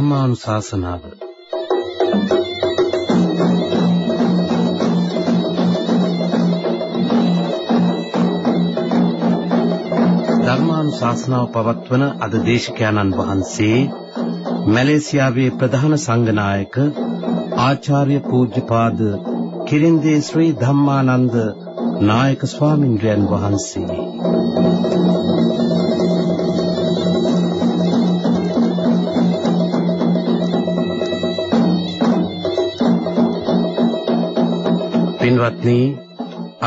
ධර්මානුශාසනාව ධර්මානුශාසනාව පවත්වන අද දේශකයන්න් වහන්සේ මැලේසියාවේ ප්‍රධාන සංඝනායක ආචාර්ය පූජ්‍යපාද කිරින්දේ ශ්‍රී ධම්මානන්ද නායක ස්වාමින්ද්‍රයන් වහන්සේ පින්වත්නි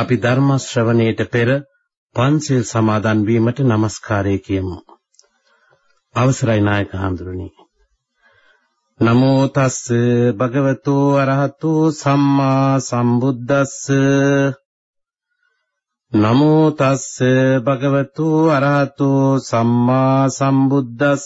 අපි ධර්ම ශ්‍රවණයට පෙර පන්සිල් සමාදන් වීමට নমස්කාරය කියමු. අවසරයි නායක හඳුරුනි. නමෝ තස් භගවතෝ අරහතෝ සම්මා සම්බුද්දස්ස නමෝ තස් භගවතෝ අරහතෝ සම්මා සම්බුද්දස්ස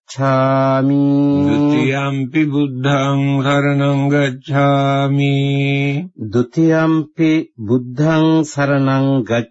ගච්ඡාමි ဒ ුතියම්පි බුද්ධං සරණං ගච්ඡාමි ဒ ුතියම්පි බුද්ධං සරණං ගච්ඡාමි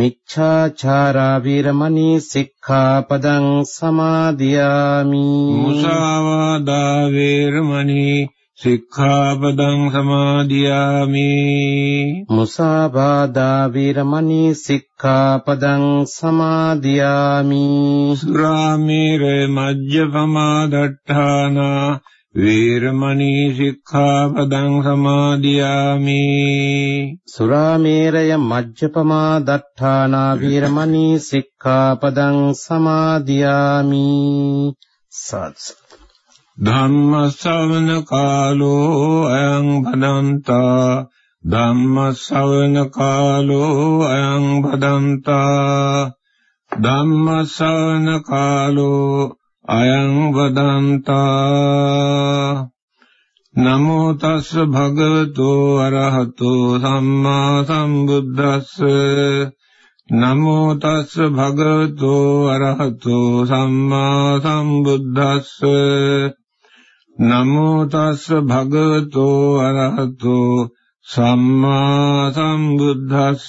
මිච්ඡාචාරා වීරමණී සික්ඛාපදං සමාදියාමි මුසාවාදා වීරමණී සික්ඛාපදං සමාදියාමි මුසාවාදා වීරමණී සික්ඛාපදං සමාදියාමි සුරාමේර මජ්ජපමා දට්ඨානා වීරමණී සික්ඛාපදං සමාදියාමි සුරාමේරය මජ්ජපමා දත්තානා වීරමණී සික්ඛාපදං සමාදියාමි සත් ධම්ම ශ්‍රවණ කාලෝ අයං බදන්තා ධම්ම ශ්‍රවණ කාලෝ අයං බදන්තා ධම්ම ශ්‍රවණ කාලෝ අයං වදන්තා නමෝ තස්ස භගවතෝ අරහතෝ සම්මා සම්බුද්දස්ස නමෝ තස්ස භගවතෝ අරහතෝ සම්මා සම්බුද්දස්ස නමෝ තස්ස භගවතෝ අරහතෝ සම්මා සම්බුද්දස්ස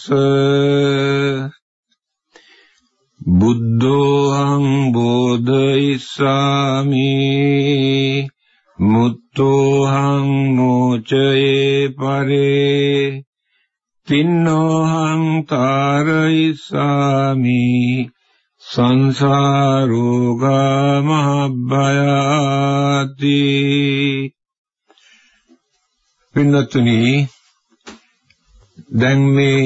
බුද්ධෝහං බෝධයිස්සාමි මුත්තෝහං මෝචයේ පරේ තින්නෝහං තාරයිස්සාමි සංසාරෝගා මහබ්බයාති පින්නතුනි දැන් මේ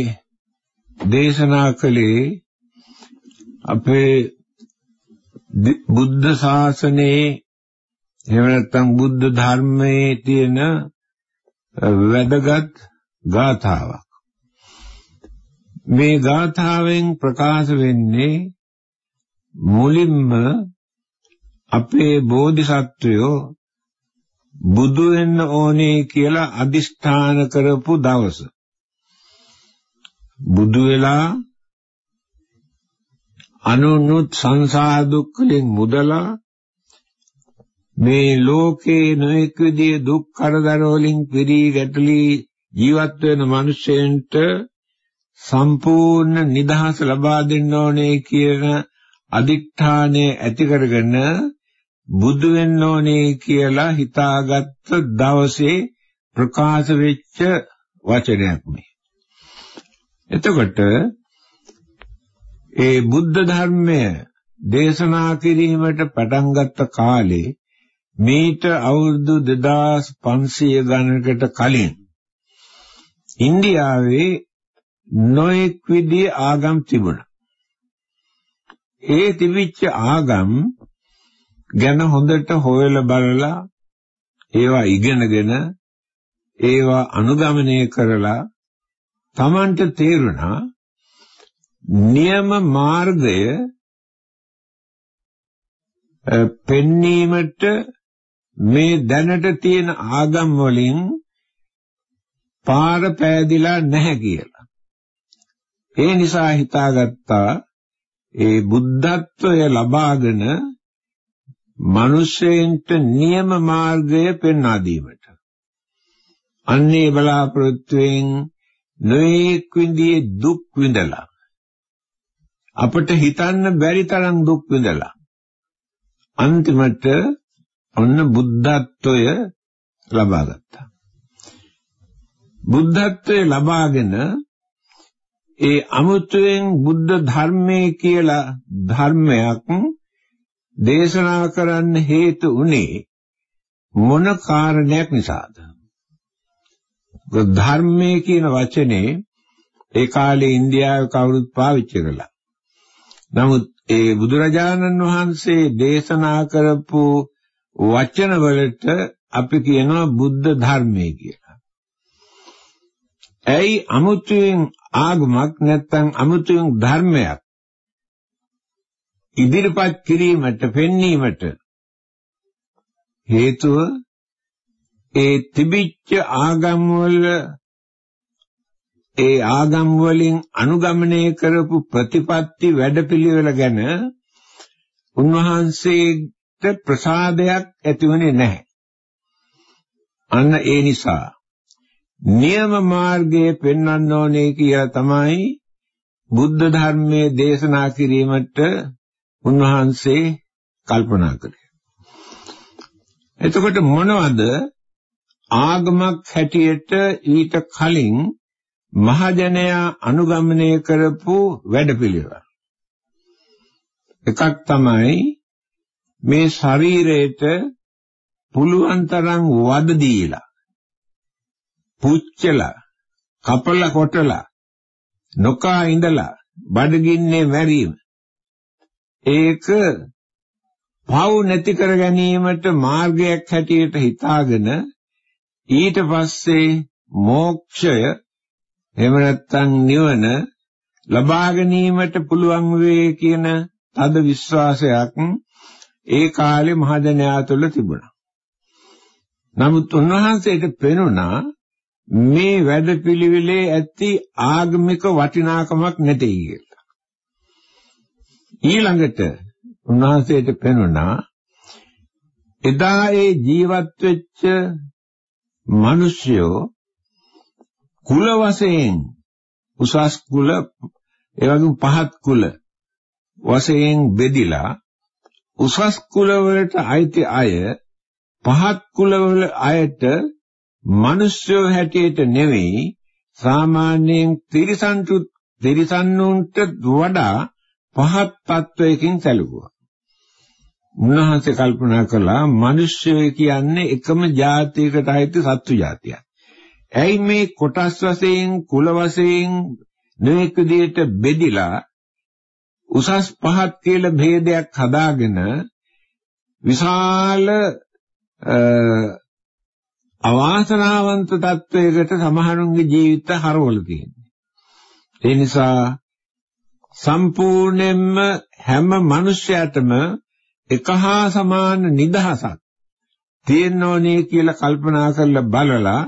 දේශනා කලේ අපේ බුද්ධ ශාසනයේ එහෙම නැත්නම් බුද්ධ ධර්මයේ තියෙන වැදගත් ගාථාවක් මේ ගාථාවෙන් ප්‍රකාශ වෙන්නේ මුලින්ම අපේ බෝධිසත්වයෝ බුදු වෙන්න ඕනේ කියලා අදිෂ්ඨාන කරපු දවස බුදු වෙලා අනුනුත් සංසාර දුක් වලින් මුදලා මේ ලෝකේ නොඑක විදිය දුක් කරදර වලින් පිරී ගැටලි ජීවත් වෙන මිනිසෙන්ට සම්පූර්ණ නිදහස ලබා දෙන්න ඕනේ කියන අදිඨානය ඇති කරගෙන බුදු වෙන්න ඕනේ කියලා හිතාගත්ත දවසේ ප්‍රකාශ වෙච්ච වචනයක් මේ. එතකොට ඒ බුද්ධ ධර්මය දේශනා කිරීමට පටන් ගත්ත කාලේ මීට අවුරුදු 2500 ගණනකට කලින් ඉන්දියාවේ නොඑක් විදිහේ ආගම් තිබුණා. ඒ තිබිච්ච ආගම් ගැන හොඳට හොයලා බලලා ඒවා ඉගෙනගෙන ඒවා අනුගමනය කරලා Tamanට තේරුණා නියම මාර්ගය පෙන්වීමට මේ දැනට තියෙන ආගම් වලින් පාර පෑදිලා නැහැ කියලා. ඒ නිසා හිතාගත්තා ඒ බුද්ධත්වය ලබාගෙන මිනිසෙන්ට නියම මාර්ගය පෙන්වා දීමට. අන්නේ බලාපොරොත්තුෙන් නොඑක් විඳියේ දුක් විඳලා අපට හිතන්න බැරි තරම් දුක් විඳලා අන්තිමට ඔන්න බුද්ධත්වය ලබා ගත්තා. බුද්ධත්වය ලබාගෙන ඒ අමුතුවෙන් බුද්ධ ධර්මයේ කියලා ධර්මයක් දේශනා කරන්න හේතු උනේ මොන කාරණයක් නිසාද? ධර්මයේ කියන වචනේ ඒ කාලේ ඉන්දියාවේ කවුරුත් පාවිච්චි කළා. නමුත් ඒ බුදුරජාණන් වහන්සේ දේශනා කරපු වචනවලට අපි කියනවා බුද්ධ ධර්මය කියලා. ඇයි අමුතුවෙන් ආගමක් නැත්නම් අමුතුවෙන් ධර්මයක් ඉදිරිපත් කිරීමට පෙන්වීමට හේතුව ඒ තිබිච්ච ආගම් වල ඒ ආගම් වලින් අනුගමනය කරපු ප්‍රතිපත්ති වැඩපිළිවෙල ගැන උන්වහන්සේට ප්‍රසාදයක් ඇතිවෙන්නේ නැහැ. අන්න ඒ නිසා නියම මාර්ගයේ පෙන්වන්න ඕනේ කියලා තමයි බුද්ධ ධර්මයේ දේශනා කිරීමට උන්වහන්සේ කල්පනා කළේ. එතකොට මොනවද ආගමක් හැටියට ඊට කලින් මහජනයා අනුගමනය කරපු වැඩපිළිවෙල. එකක් තමයි මේ ශරීරයට පුළුවන් තරම් වද දීලා පුච්චලා කපලා කොටලා නොකා ඉඳලා බඩගින්නේ මැරීම ඒක පව් නැති කර ගැනීමට මාර්ගයක් හැටියට හිතාගෙන ඊට පස්සේ මෝක්ෂය එහෙම නැත්නම් නිවන ලබා ගැනීමට පුළුවන් වේ කියන තද විශ්වාසයක් ඒ කාලේ මහජනයා තුළ තිබුණා. නමුත් උන්වහන්සේට පෙනුණා මේ වැඩපිළිවෙලේ ඇති ආගමික වටිනාකමක් නැtei කියලා. ඊළඟට උන්වහන්සේට පෙනුණා එදා ඒ ජීවත් වෙච්ච මිනිස්සුયો කුල වශයෙන් උසස් කුල ඒ වගේම පහත් කුල වශයෙන් බෙදිලා උසස් කුල වලට අයිති අය පහත් කුල වල අයට මිනිස්සු හැටියට නෙවෙයි සාමාන්‍යයෙන් තිරිසන්තු තිරිසන්නුන්ට වඩා පහත් තත්වයකින් සැලකුවා. උන්වහන්සේ කල්පනා කළා මිනිස්සු කියන්නේ එකම ජාතියකට අයිති සත්තු ජාතියක්. ඇයි මේ කොටස් වශයෙන් කුල වශයෙන් නොඑක විදිහට බෙදිලා උසස් පහත් කියලා ભેදයක් හදාගෙන විශාල අවාසනාවන්ත තත්වයකට සමහරුන්ගේ ජීවිත හරවල තියෙනවා. ඒ නිසා සම්පූර්ණයෙන්ම හැම මිනිසයාටම එක හා සමාන නිදහසක් තියෙන්න ඕනේ කියලා කල්පනා කරලා බලලා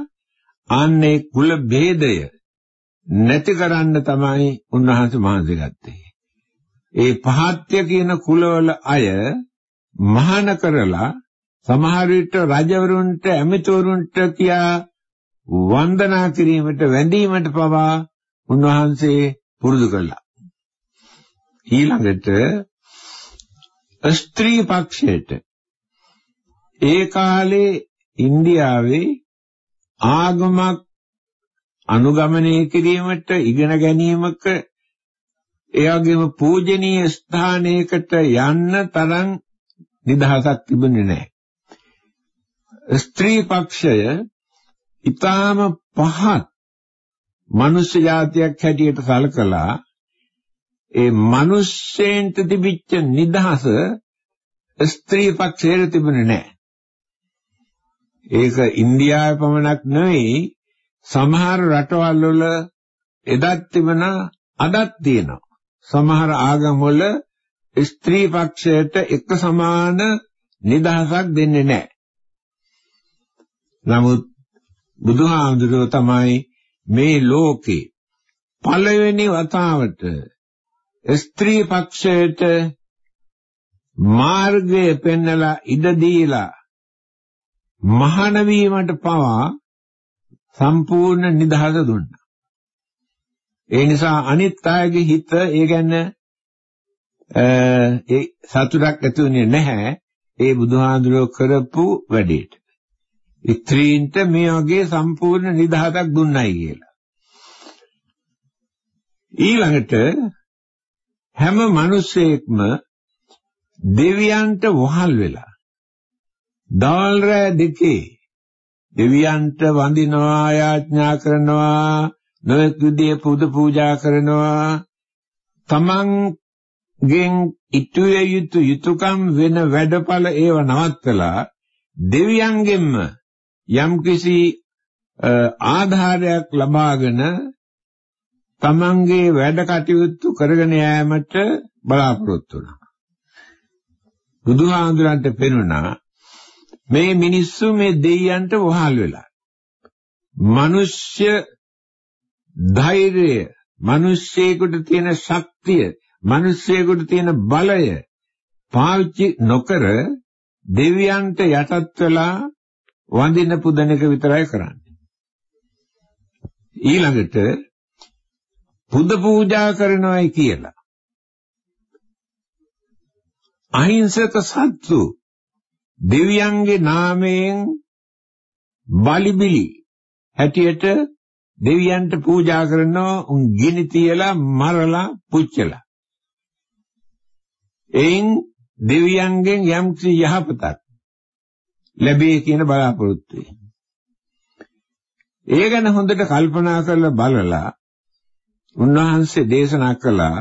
අන්නේ කුල ભેදය නැති කරන්න තමයි උන්වහන්සේ මහන්සි ගත්තේ. ඒ පහත්ය කියන කුලවල අය මහාන කරලා සමහර විට රජවරුන්ට ඇමතිවරුන්ට කියා වන්දනා කිරීමට වැඳීමට පවා උන්වහන්සේ පුරුදු කළා. ඊළඟට ස්ත්‍රී පක්ෂයට ඒ කාලේ ඉන්දියාවේ ආගමක් අනුගමනය කිරීමට ඉගෙන ගැනීමක ඒ වගේම පූජනීය ස්ථානයකට යන්න තරම් නිදහසක් තිබුණේ නැහැ. ස්ත්‍රී පක්ෂය ඊටාම පහත් මිනිස් జాතියක් හැටියට සැලකලා ඒ මිනිස්සෙන්ට තිබිච්ච නිදහස ස්ත්‍රී පක්ෂයට තිබුණේ නැහැ. ඒක ඉන්දියාවේ පමණක් නෙවෙයි සමහර රටවල් වල එදත් තිබුණා අදත් තියෙනවා. සමහර ආගම් වල ස්ත්‍රී පක්ෂයට එක සමාන නිදහසක් දෙන්නේ නැහැ. නමුත් බුදුහාමුදුරුව තමයි මේ ලෝකේ පළවෙනි වතාවට ස්ත්‍රී පක්ෂයට මාර්ගය පෙන්වලා ඉඩ දීලා මහාන වීමට පවා සම්පූර්ණ නිදහස දුන්නා. ඒ නිසා අනිත් අයගේ හිත ඒ ගැන ඒ සතුටක් ඇති වෙන්නේ නැහැ ඒ බුදුහාඳුරෝ කරපු වැඩේට. ඉත්‍ත්‍රීන්ට මේ වගේ සම්පූර්ණ නිදහසක් දුන්නයි කියලා. ඊළඟට හැම මිනිසෙක්ම දෙවියන්ට වහල් වෙලා දාල් රෑ දෙකේ දෙවියන්ට වඳිනවා යාඥා කරනවා නොයෙක් විදිහේ පුද පූජා කරනවා තමන් ගෙන් ඉතුරු යුතු යුතුයකම් වෙන වැඩපළ ඒව නවත්තලා දෙවියන්ගෙන්ම යම්කිසි ආධාරයක් ලබාගෙන තමන්ගේ වැඩ කටයුතු කරගෙන යාමට බලාපොරොත්තු වුණා. බුදුහාඳුරන්ට පෙනුණා මේ මිනිස්සු මේ දෙයයන්ට වහල් වෙලා. මිනිස්ය ධෛර්යය, මිනිස්සෙකුට තියෙන ශක්තිය, මිනිස්සෙකුට තියෙන බලය පාවිච්චි නොකර දෙවියන්ට යටත් වෙලා වඳින පුදන එක විතරයි කරන්නේ. ඊළඟට පුද පූජා කරනවායි කියලා. අහිංසක සත්තු දෙවියන්ගේ නාමයෙන් බලිබිලි හැටියට දෙවියන්ට පූජා කරනවා උන් ගිනි තියලා මරලා පුච්චලා එයින් දෙවියන්ගෙන් යම් කිසි යහපතක් ලැබේ කියන බලාපොරොත්තුයි ඒ ගැන හොඳට කල්පනා කරලා බලලා උන්වහන්සේ දේශනා කළා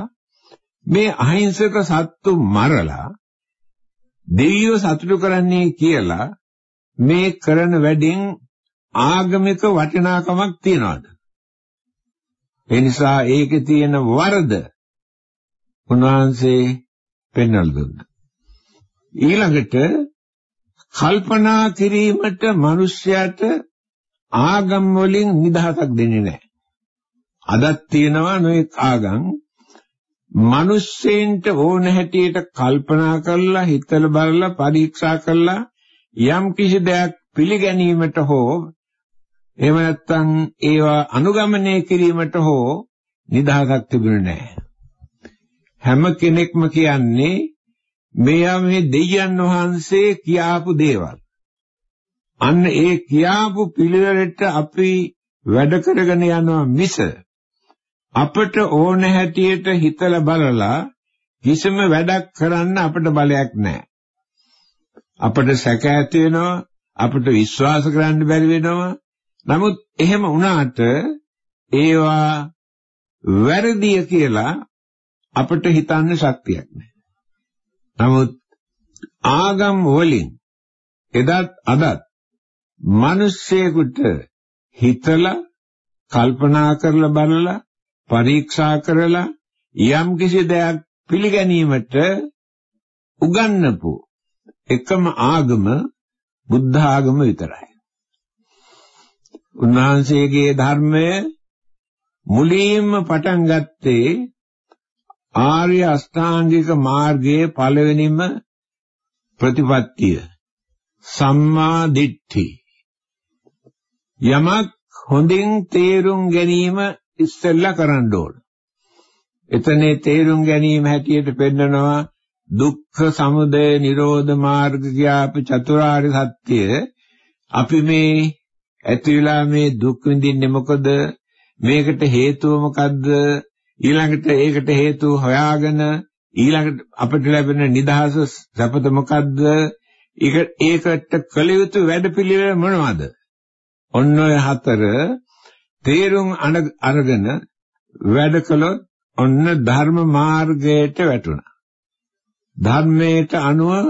මේ අහිංසක සත්තු මරලා දෙවියව සතුටු කරන්නේ කියලා මේ කරන වැඩෙන් ආගමික වටිනාකමක් තියනවාද? ඒ නිසා ඒකේ තියෙන වරද උන්වහන්සේ පෙන්වලා දුන්නා. ඊළඟට කල්පනා කිරීමට මිනිස්යාට ආගම් වලින් නිදහසක් දෙන්නේ නැහැ. අදත් තියෙනවා නොඑක් ආගම් මිනිස්සෙන්ට ඕන හැටියට කල්පනා කරලා හිතලා බලලා පරීක්ෂා කරලා යම් කිසි දෙයක් පිළිගැනීමට හෝ එහෙම නැත්නම් ඒවා අනුගමනය කිරීමට හෝ නිදහසක් තිබුණේ නැහැ. හැම කෙනෙක්ම කියන්නේ මේවා මේ දෙයයන් වහන්සේ කියාපු දේවල්. අන්න ඒ කියාපු පිළිවෙලට අපි වැඩ කරගෙන යනවා මිස අපට ඕන හැටියට හිතලා බලලා කිසිම වැඩක් කරන්න අපට බලයක් නැහැ. අපට සැක ඇති වෙනවා, අපට විශ්වාස කරන්න බැරි වෙනවා. නමුත් එහෙම වුණාට ඒවා වැරදිය කියලා අපට හිතන්න ශක්තියක් නැහැ. නමුත් ආගම් වලින් එදත් අදත් මිනිස්සෙකුට හිතලා කල්පනා කරලා බලලා පරීක්ෂා කරලා යම් කිසි දෙයක් පිළිගැනීමට උගන්වපු එකම ආගම බුද්ධ ආගම විතරයි. උන්වහන්සේගේ ධර්මය මුලින්ම පටන් ගත්තේ ආර්ය අෂ්ටාංගික මාර්ගයේ පළවෙනිම ප්‍රතිපත්තිය සම්මා දිට්ඨි යමක් හොඳින් තේරුම් ගැනීම ඉස්සෙල්ලා කරන්න ඕන. එතනේ තේරුම් ගැනීම හැටියට පෙන්නනවා දුක්ඛ සමුදය නිරෝධ මාර්ග කියාපු චතුරාර්ය සත්‍ය අපි මේ ඇතිවිලා මේ දුක් විඳින්නේ මොකද මේකට හේතුව මොකද්ද ඊළඟට ඒකට හේතුව හොයාගෙන ඊළඟට අපිට ලැබෙන නිදහස සපත මොකද්ද ඒකට කළ යුතු වැඩපිළිවෙල මොනවද ඔන්න ඔය හතර තේරුම් අරගෙන වැඩ කළොත් ඔන්න ධර්ම මාර්ගයට වැටුණා. ධර්මයට අනුව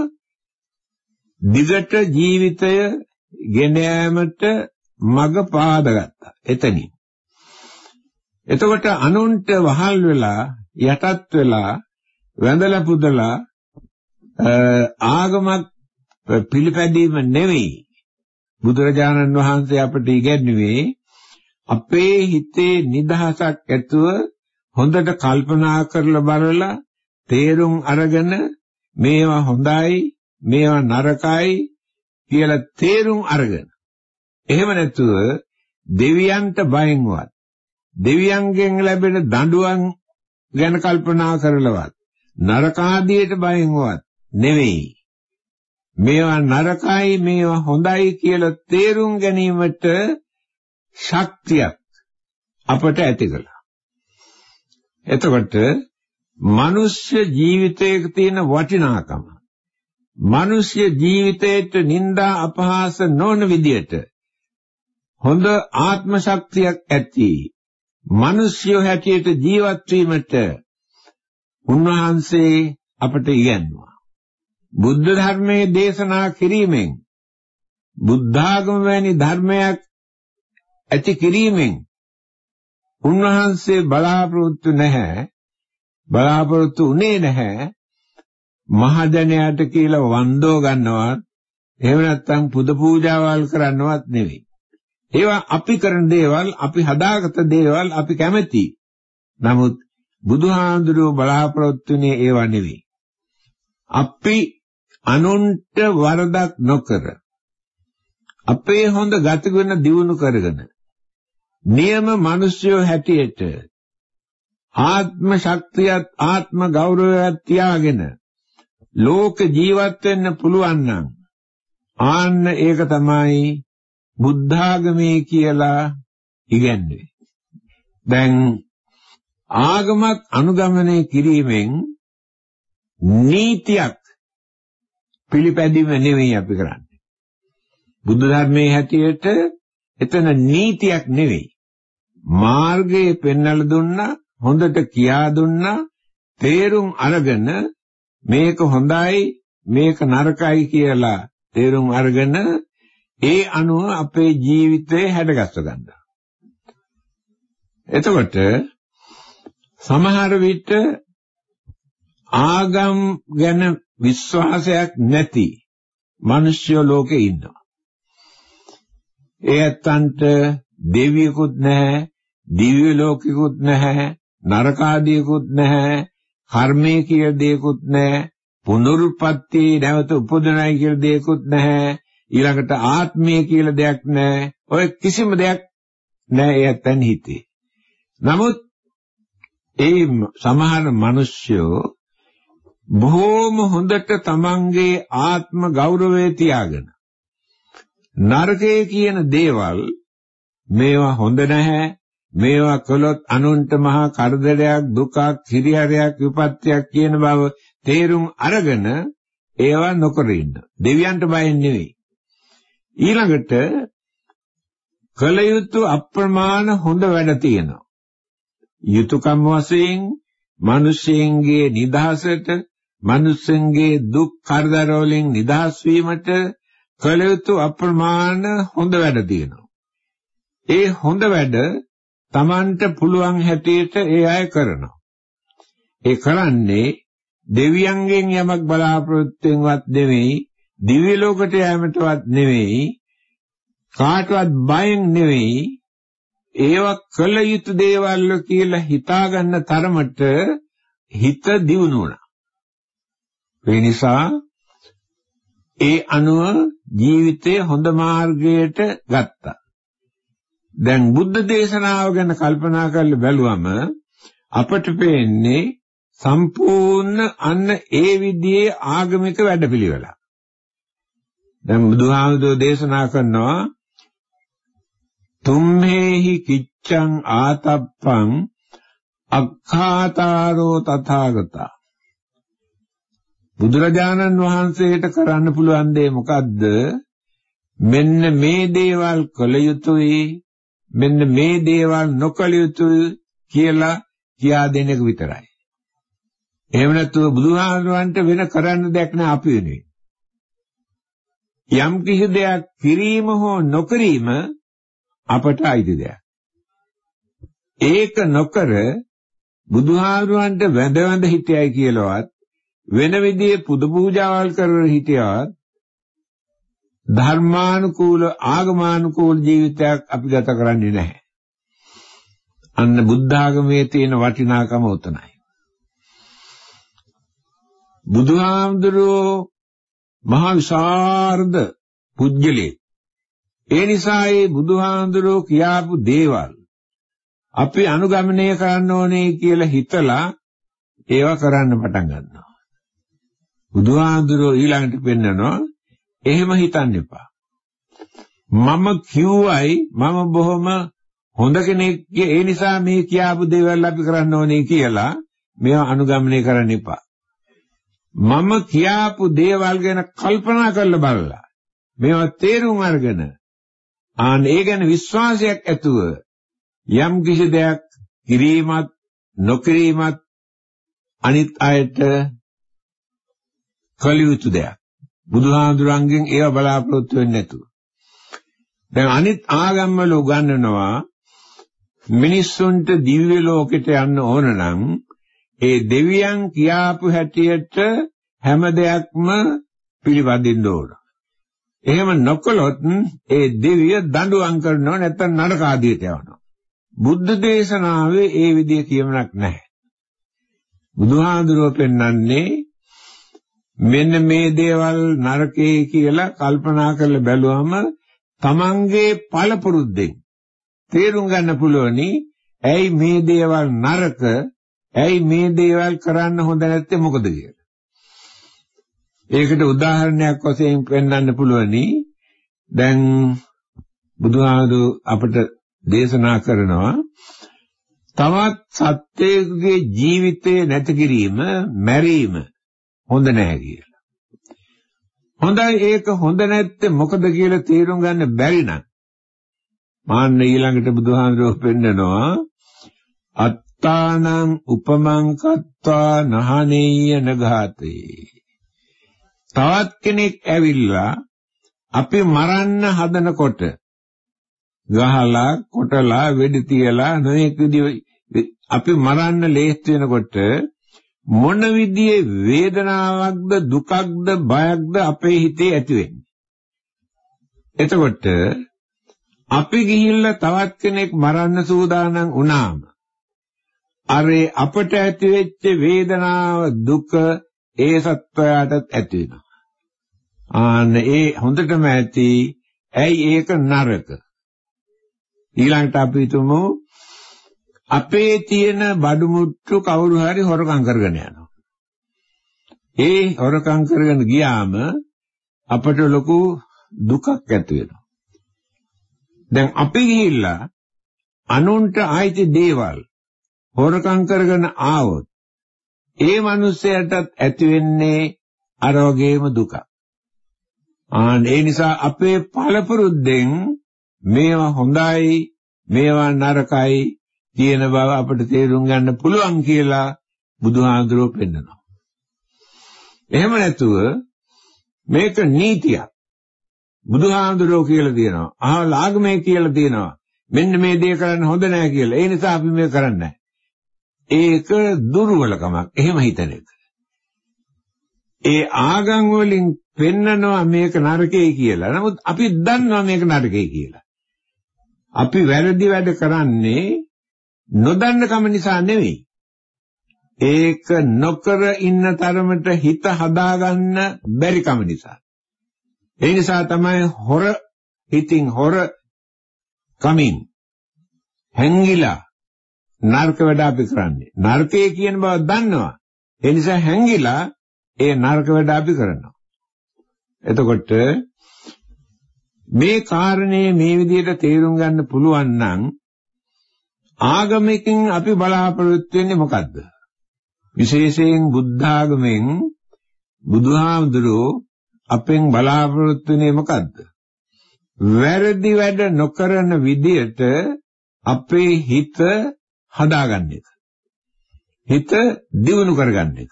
දිගට ජීවිතය ගෙන යාමට මඟ පාදගත්තා. එතනින්. එතකොට අනුන්ට වහල් වෙලා යටත් වෙලා වැඳලා පුදලා ආගමක් පිළිපැදීම නෙවෙයි බුදුරජාණන් වහන්සේ අපට ඉගැන්වුවේ අපේ හිතේ නිදහසක් ඇතුව හොඳට කල්පනා කරලා බලලා තේරුම් අරගෙන මේවා හොඳයි මේවා නරකයි කියලා තේරුම් අරගෙන එහෙම නැතුව දෙවියන්ට බයෙන්වත් දෙවියන්ගෙන් ලැබෙන දඬුවම් ගැන කල්පනා කරලවත් නරකාදියට බයෙන්වත් නෙවෙයි මේවා නරකයි මේවා හොඳයි කියලා තේරුම් ගැනීමට ශක්තියක් අපට ඇති කළා. එතකොට මිනිස්ය ජීවිතයක තියෙන වටිනාකම මිනිස්ය ජීවිතයට නිന്ദා අපහාස නොවන විදියට හොඳ ආත්ම ශක්තියක් ඇති මිනිස්යෝ හැටියට ජීවත් වීමට උන්වහන්සේ අපට ඉගැන්වුවා. බුද්ධ ධර්මයේ දේශනා කිරීමෙන් බුද්ධාගම වැනි ධර්මයක් ඇති කිරීමෙන් උන්වහන්සේ බලාපොරොත්තු නැහැ බලාපොරොත්තු උනේ නැහැ මහදැනයට කියලා වන්දෝ ගන්නවත් එහෙම නැත්නම් පුද පූජාවල් කරන්නවත් නෙවෙයි. ඒවා අපි කරන දේවල්, අපි හදාගත දේවල් අපි කැමති. නමුත් බුදුහාඳුරුව බලාපොරොත්තු වෙන්නේ ඒවා නෙවෙයි. අපි අනුන්ට වරදක් නොකර අපේ හොඳ ගතිගුණ දියුණු කරගෙන නියම මිනිස්සුયો හැටියට ආත්ම ශක්තියත් ආත්ම ගෞරවයත් තියාගෙන ලෝක ජීවත් වෙන්න පුළුවන් නම් ආන්න ඒක තමයි බුද්ධාගමේ කියලා ඉගැන්වේ. දැන් ආගමත් අනුගමනය කිරීමෙන් නීතියක් පිළිපැදීම නෙවෙයි අපි කරන්නේ. බුද්ධ ධර්මයේ හැටියට එතන නීතියක් නෙවෙයි. මාර්ගයේ පෙන්වලා දුන්නා, හොඳට කියා දුන්නා, තේරුම් අරගෙන මේක හොඳයි, මේක නරකයි කියලා තේරුම් අරගෙන ඒ අනුව අපේ ජීවිතේ හැඩගස්ස ගන්නවා. එතකොට සමහර විට ආගම් ගැන විශ්වාසයක් නැති මිනිස්සු ලෝකේ ඉන්නවා. ඒ ඇත්තන්ට දෙවියෙකුත් නැහැ, දිව්‍ය ලෝකෙකුත් නැහැ, නරකාදියෙකුත් නැහැ, කර්මයේ කියලා දෙයක්කුත් නැහැ, පුනරුත්පත්ති නැවත උපදිනයි කියලා දෙයක්කුත් නැහැ, ඊළඟට ආත්මය කියලා දෙයක් නැහැ. ඔය කිසිම දෙයක් නැහැ ඒ ඇත්තන් හිතේ. නමුත් ඒ සමහර මිනිස්සුෝ බොහෝම හොඳට තමන්ගේ ආත්ම ගෞරවය තියාගෙන නරකය කියන දේවල් මේවා හොඳ නැහැ මේවා කළොත් අනුන්ට මහා කරදරයක් දුකක් හිරිහැරයක් විපත්‍යක් කියන බව තේරුම් අරගෙන ඒවා නොකර ඉන්න. දෙවියන්ට බයෙන් නෙවෙයි. ඊළඟට කළ යුතු අප්‍රමාණ හොඳ වැඩ තියෙනවා. යුතුයකම් වශයෙන් මිනිසෙන්ගේ නිදහසට, මිනිසෙන්ගේ දුක් කරදර වලින් නිදහස් වීමට කළ යුතු අප්‍රමාණ හොඳ වැඩ තියෙනවා. ඒ හොඳ වැඩ Tamanට පුළුවන් හැටියට ඒ අය කරනවා. ඒ කරන්නේ දෙවියන්ගෙන් යමක් බලාපොරොත්තුෙන්වත් නෙවෙයි, දිව්‍ය ලෝකට යෑමටවත් නෙවෙයි, කාටවත් බයෙන් නෙවෙයි, ඒවා කළ යුතු දේවල් කියලා හිතාගන්න තරමට හිත දියුණු වුණා. ඒ නිසා ඒ අනුව ජීවිතයේ හොඳ මාර්ගයට ගත්තා. දැන් බුද්ධ දේශනාව ගැන කල්පනා කරලා බැලුවම අපට පේන්නේ සම්පූර්ණ අන්න ඒ විදිහේ ආගමික වැඩපිළිවෙල. දැන් බුදුහාමුදුරෝ දේශනා කරනවා තුම්හෙහි කිච්ඡං ආතප්පං අක්ඛාතාරෝ තථාගතා බුදුරජාණන් වහන්සේට කරන්න පුළුවන් දේ මොකද්ද? මෙන්න මේ දේවල් කළ යුතුයි මෙන්න මේ දේවල් නොකළ යුතුයි කියලා කියා දෙන එක විතරයි. එහෙම නැත්නම් බුදුහාමුදුරන්ට වෙන කරන්න දෙයක් නෑ අපි වෙනුවෙන්. යම් කිසි දෙයක් කිරීම හෝ නොකිරීම අපට අයිති දෙයක්. ඒක නොකර බුදුහාමුදුරන්ට වැඳ වැඳ හිතයයි කියලාවත් වෙන විදිහේ පුදු පූජාවල් කරගෙන හිටියත් ධර්මානුකූල ආගමානුකූල ජීවිතයක් අපි ගත කරන්නේ නැහැ. අන්න බුද්ධ ආගමේ තියෙන වටිනාකම උතනයි. බුදුහාමුදුරෝ මහා විශාරද පුජ්‍යලේ. ඒ නිසා මේ බුදුහාමුදුරෝ කියාපු දේවල් අපි අනුගමනය කරන්න ඕනේ කියලා හිතලා ඒවා කරන්න පටන් ගන්නවා. බුදුහාඳුරෝ ඊළඟට පෙන්නනවා එහෙම හිතන්න එපා. මම කිව්වයි මම බොහොම හොඳ කෙනෙක් ඒ නිසා මේ කියාපු දේවල් අපි කරන්න ඕනේ කියලා මේවා අනුගමනය කරන්න එපා. මම කියාපු දේවල් ගැන කල්පනා කරලා බලලා මේවා තේරුම් අරගෙන ආන් ඒ ගැන විශ්වාසයක් ඇතුව යම් කිසි දෙයක් කිරීමත් නොකිරීමත් අනිත් අයට කළ යුතු දෙයක්. බුදුහාඳුරන්ගෙන් ඒව බලාපොරොත්තු වෙන්නේ නැතුව. දැන් අනිත් ආගම්වල උගන්වනවා මිනිස්සුන්ට දිව්‍ය ලෝකෙට යන්න ඕන නම් ඒ දෙවියන් කියාපු හැටියට හැම දෙයක්ම පිළිපදින්න ඕන. එහෙම නොකළොත් ඒ දෙවිය දඬුවම් කරනවා නැත්නම් නරක ආදියට යනවා. බුද්ධ දේශනාවේ ඒ විදිය කියමනක් නැහැ. බුදුහාඳුරෝ පෙන්වන්නේ මෙන්න මේ දේවල් නරකේ කියලා කල්පනා කරලා බැලුවම තමන්ගේ පළපුරුද්දෙන් තේරුම් ගන්න පුළුවනි ඇයි මේ දේවල් නරක ඇයි මේ දේවල් කරන්න හොඳ නැත්තේ මොකද කියලා. ඒකට උදාහරණයක් වශයෙන් පෙන්වන්න පුළුවනි දැන් බුදුහාමුදුර අපට දේශනා කරනවා තවත් සත්‍යයේ ජීවිතේ නැති කිරීම මැරීම හොඳ නැහැ කියලා. හොඳයි ඒක හොඳ නැත්තේ මොකද කියලා තේරුම් ගන්න බැරි නම් මාන්න ඊළඟට බුදුහාමුදුරුවෝ පෙන්නනවා අත්තානං උපමං කତ୍වා නහනේය නඝාතේ තවත් කෙනෙක් ඇවිල්ලා අපි මරන්න හදනකොට ගහලා කොටලා වෙඩි තියලා නොයෙක් විදිහ අපි මරන්න ලේස්ති වෙනකොට මොන විදිහේ වේදනාවක්ද දුකක්ද බයක්ද අපේ හිතේ ඇති වෙන්නේ. එතකොට අපි ගිහිල්ලා තවත් කෙනෙක් මරන්න සූදානම් වුණාම අරේ අපට ඇති වෙච්ච වේදනාව දුක ඒ සත්වයාටත් ඇති වෙනවා. ආන්න ඒ හොඳටම ඇති. ඇයි ඒක නරක? ඊළඟට අපි තුමු අපේ තියෙන බඩු මුට්ටු කවුරු හරි හොරකම් කරගෙන යනවා. ඒ හොරකම් කරගෙන ගියාම අපට ලොකු දුකක් ඇති වෙනවා. දැන් අපි ගිහිල්ලා අනුන්ට ආйти දේවල් හොරකම් කරගෙන ආවොත් ඒ මිනිස්සයාටත් ඇති වෙන්නේ අර වගේම දුකක්. ආන් ඒ නිසා අපේ පළපුරුද්දෙන් මේවා හොඳයි මේවා නරකයි තියෙන බව අපිට තේරුම් ගන්න පුළුවන් කියලා බුදුහාඳුරෝ පෙන්නනවා. එහෙම නැතුව මේක නීතියක්. බුදුහාඳුරෝ කියලා දෙනවා. ආ ලාග්මේ කියලා දෙනවා. මෙන්න මේ දේ කරන්න හොඳ නෑ කියලා. ඒ නිසා අපි මේ කරන්නේ ඒක දුර්වලකමක්. එහෙම හිතන එක. ඒ ආගම් වලින් පෙන්නනවා මේක නරකයි කියලා. නමුත් අපි දන්නවා මේක නරකයි කියලා. අපි වැරදි වැඩ කරන්නේ නොදන්න කම නිසා නෙවෙයි. ඒක නොකර ඉන්න තරමට හිත හදාගන්න බැරි කම නිසා. ඒ නිසා තමයි හොර හිතින් හොර කමින් හැංගිලා නරක වැඩ අපි කරන්නේ. නරකය කියන බව දන්නවා. ඒ නිසා හැංගිලා ඒ නරක වැඩ අපි කරනවා. එතකොට මේ කාරණේ මේ විදිහට තේරුම් ගන්න පුළුවන් නම් ආගමකින් අපි බලාපොරොත්තු වෙන්නේ මොකද්ද? විශේෂයෙන් බුද්ධ ආගමෙන් බුදුහාමුදුරුවෝ අපෙන් බලාපොරොත්තු වෙන්නේ මොකද්ද? වැරදි වැඩ නොකරන විදියට අපේ හිත හදාගන්න එක. හිත දියුණු කරගන්න එක.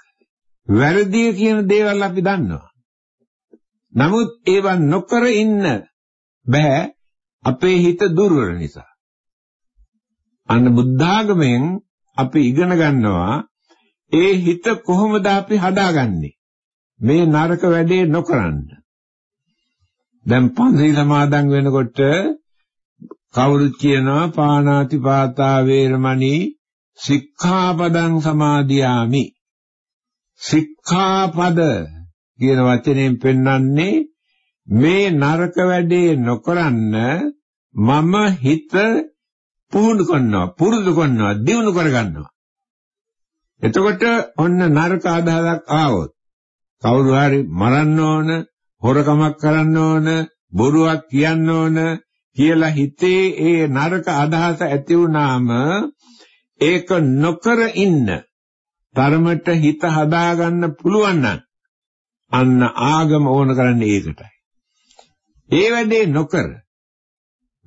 වැරදි කියන දේවල් අපි දන්නවා. නමුත් ඒවා නොකර ඉන්න බෑ අපේ හිත දුර්වල නිසා. අන්න බුද්ධාගමෙන් අපි ඉගෙන ගන්නවා ඒ හිත කොහොමද අපි හදාගන්නේ මේ නරක වැඩේ නොකරන්න දැන් පන්සිල් සමාදන් වෙනකොට කවුරුත් කියනවා පාණාති පාතා වේරමණී සික්ඛාපදං සමාදියාමි සික්ඛාපද කියන වචනයෙන් පෙන්වන්නේ මේ නරක වැඩේ නොකරන්න මම හිත පුහුණු කරනවා පුරුදු කරනවා දියුණු කරගන්නවා එතකොට ඔන්න නරක ආදායක් ආවොත් කවුරු හරි මරන්න ඕන හොරකමක් කරන්න ඕන බොරුවක් කියන්න ඕන කියලා හිතේ ඒ නරක අදහස ඇති වුණාම ඒක නොකර ඉන්න ධර්මයට හිත හදාගන්න පුළුවන් නම් අන්න ආගම ඕන කරන්නේ ඒකටයි. ඒ වැඩේ නොකර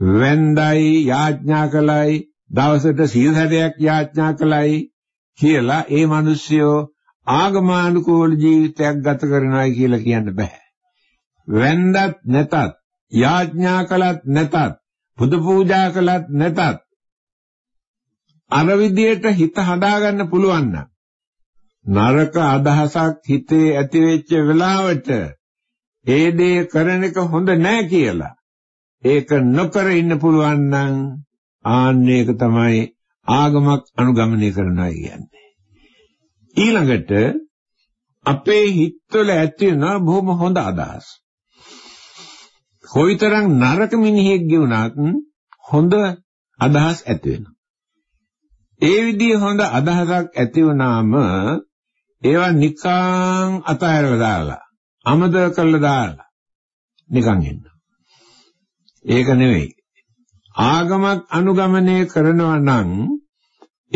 වෙන්ඩයි යාඥා කළයි දවසට සීල් 60ක් යාඥා කළයි කියලා ඒ මිනිස්සුયો ආගමානුකූල ජීවිතයක් ගත කරනවායි කියලා කියන්න බෑ. වෙන්ඩත් නැතත් යාඥා කළත් නැතත් පුද පූජා කළත් නැතත් අර විදියට හිත හදාගන්න පුළුවන් නම් නරක අදහසක් හිතේ ඇති වෙච්ච වෙලාවට ඒ දේ කරන එක හොඳ නෑ කියලා ඒක නොකර ඉන්න පුළුවන් නම් ආන්නේක තමයි ආගමක් අනුගමනය කරනවා කියන්නේ. ඊළඟට අපේ හිතවල ඇති වෙන බොහොම හොඳ අදහස්. කොයිතරම් නරක මිනිහෙක් ගුණත් හොඳ අදහස් ඇති වෙනවා. ඒ විදිහේ හොඳ අදහසක් ඇති වුණාම ඒවා නිකං අතහැරලා දාලා අමතක කරලා දාලා නිකං එන්න. ඒක නෙවෙයි. ආගමක් අනුගමනය කරනවා නම්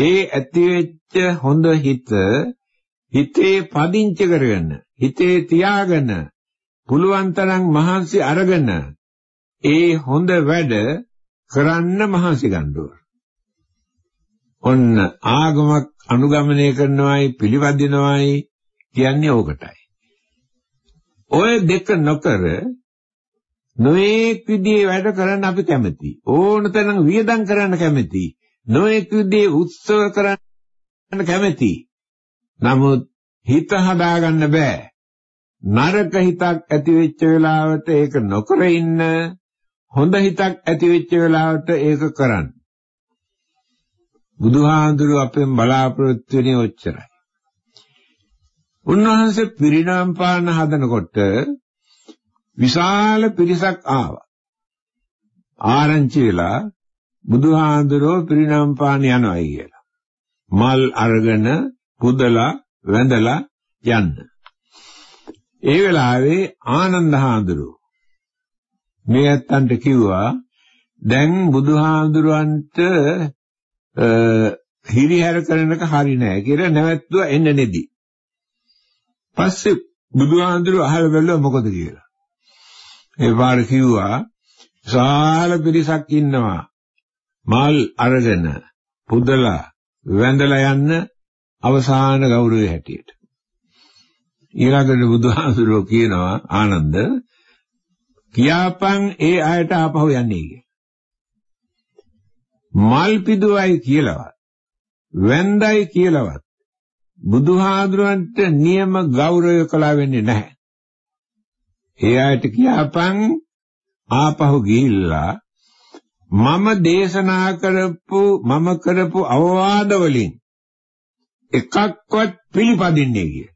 ඒ ඇතිවෙච්ච හොඳ හිත හිතේ පදිංචි කරගෙන හිතේ තියාගෙන පුළුවන් තරම් මහන්සි අරගෙන ඒ හොඳ වැඩ කරන්න මහන්සි ගන්න ඔන්න ආගමක් අනුගමනය කරනවායි පිළිවදිනවායි කියන්නේ ඕකටයි. ඔය දෙක නොකර නොඑක් විදිහේ වැඩ කරන්න අපි කැමති. ඕන තරම් වියදම් කරන්න කැමති. නොඑක් විදිහේ උත්සව කරන්න කැමති. නමුත් හිත හදාගන්න බෑ. නරක හිතක් ඇති වෙච්ච වෙලාවට ඒක නොකර ඉන්න හොඳ හිතක් ඇති වෙච්ච වෙලාවට ඒක කරන්න බුදුහාඳුරු අපෙන් බලාපොරොත්තු වෙන්නේ ඔච්චරයි උන්වහන්සේ පිරිණාම් පාන හදනකොට විශාල පිරිසක් ආවා. ආරංචි වෙලා බුදුහාඳුරෝ පිරිනම් පාන යනවා කියලා. මල් අරගෙන පුදලා වැඳලා යන්න. ඒ වෙලාවේ ආනන්ද හාඳුරෝ මේ ඇත්තන්ට කිව්වා දැන් බුදුහාඳුරන්ට හිරිහැර කරනක හරි නෑ කියලා නැවැත්තුවා එන්න නෙදි. පස්සේ බුදුහාඳුර අහල බැලුවා මොකද කියලා. ඒ පාර කිව්වා සාල පිරිසක් ඉන්නවා මල් අරගෙන පුදලා වැඳලා යන්න අවසාන ගෞරවයේ හැටියට ඊළඟට බුදුහාමුදුරුවෝ කියනවා ආනන්ද කියාපන් ඒ අයට ආපහු යන්නේ කියලා. මල් පිදුවයි කියලාවත් වැන්දයි කියලාවත් බුදුහාඳුරන්ට නියම ගෞරවය කළා වෙන්නේ නැහැ. ඒ අයට කියපන් ආපහු ගිහිල්ලා මම දේශනා කරපු මම කරපු අවවාද වලින් එකක්වත් පිළිපදින්නේ කිය.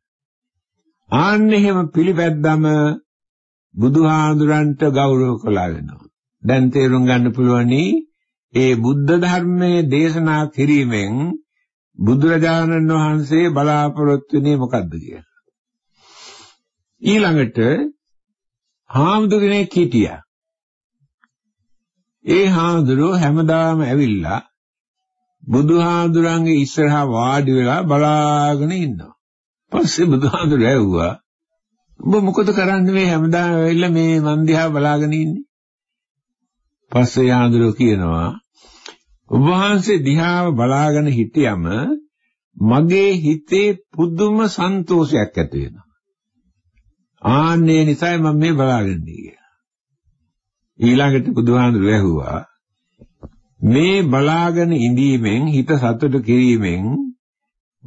ආන්න එහෙම පිළිපැද්දම බුදුහාඳුරන්ට ගෞරව කළා වෙනවා. දැන් තේරුම් ගන්න පුළුවනි ඒ බුද්ධ ධර්මයේ දේශනා කිරීමෙන් බුදුරජාණන් වහන්සේ බලාපොරොත්තු වෙන්නේ මොකද්ද කියලා. ඊළඟට හාමුදුරනේ කීටියා. ඒ හාමුදුරුව හැමදාම ඇවිල්ලා බුදුහාඳුරන්ගේ ඉස්සරහා වාඩි වෙලා බලාගෙන ඉන්නවා. පස්සේ බුදුහාඳුර ඇහුවා ඔබ මොකද කරන්නේ මේ හැමදාම ඇවිල්ලා මේ මන් දිහා බලාගෙන ඉන්නේ? පස්සේ හාමුදුරුව කියනවා ඔබ වහන්සේ දිහාව බලාගෙන හිටියම මගේ හිතේ පුදුම සන්තෝෂයක් ඇති වෙනවා. ආන්නේ නිසයි මම මේ බලාගෙන කියලා. ඊළඟට බුදුහාමුදුරුවෝ ඇහුවා මේ බලාගෙන ඉඳීමෙන් හිත සතුට කිරීමෙන්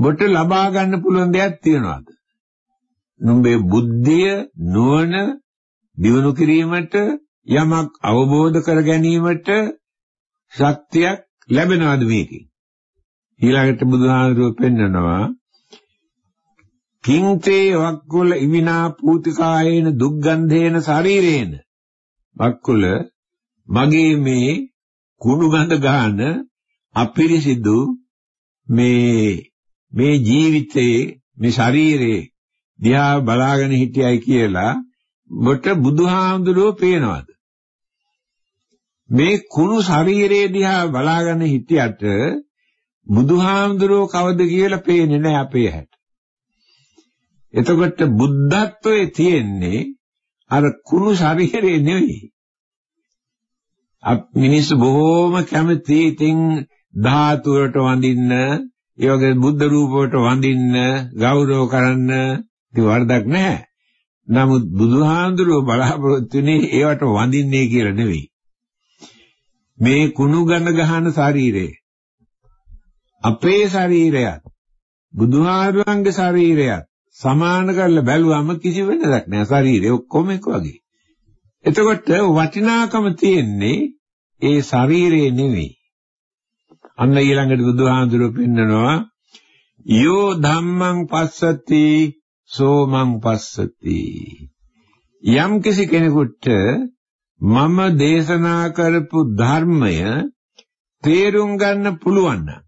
ඔබට ලබා ගන්න පුළුවන් දෙයක් තියනවාද? නුඹේ බුද්ධිය නුවණ දිනු කිරීමට යමක් අවබෝධ කර ගැනීමට ශක්තියක් ලැබෙනවද මේකෙන්? ඊළඟට බුදුහාමුදුරුවෝ පෙන්නනවා කිංතේ වක්කුල ඉවිනා පූතිකායේන දුක්ගන්ධේන ශරීරේන වක්කුල මගේ මේ කුණු ගඳ ගන්න අපිරිසිදු මේ මේ ජීවිතයේ මේ ශරීරේ දිහා බලාගෙන හිටියයි කියලා ඔබට බුදුහාඳුරෝ පේනවද මේ කුණු ශරීරයේ දිහා බලාගෙන හිටියට බුදුහාඳුරෝ කවද කියලා පේන්නේ නැහැ අපේ හැට එතකොට බුද්ධත්වයේ තියෙන්නේ අර කුණු ශරීරේ නෙවෙයි. අප මිනිස්සු බොහෝම කැමති ඉතින් ධාතු වලට වඳින්න, ඒ වගේ බුද්ධ රූප වලට වඳින්න, ගෞරව කරන්න ඉතින් වරදක් නැහැ. නමුත් බුදුහාඳුරුව බලාපොරොත්තු වෙන්නේ ඒවට වඳින්නේ කියලා නෙවෙයි. මේ කුණු ගඳ ගහන ශරීරය අපේ ශරීරයත් බුදුහාරුවන්ගේ ශරීරයත් සමාන කරලා බැලුවම කිසි වෙනසක් නැහැ. ශරීරය ඔක්කොම එක වගේ. එතකොට වටිනාකම තියෙන්නේ ඒ ශරීරයේ නෙවෙයි. අන්න ඊළඟට බුදුහාඳුර පෙන්නනවා යෝ ධම්මං පස්සති සෝ මං පස්සති. යම් කිසි කෙනෙකුට මම දේශනා කරපු ධර්මය තේරුම් ගන්න පුළුවන් නම්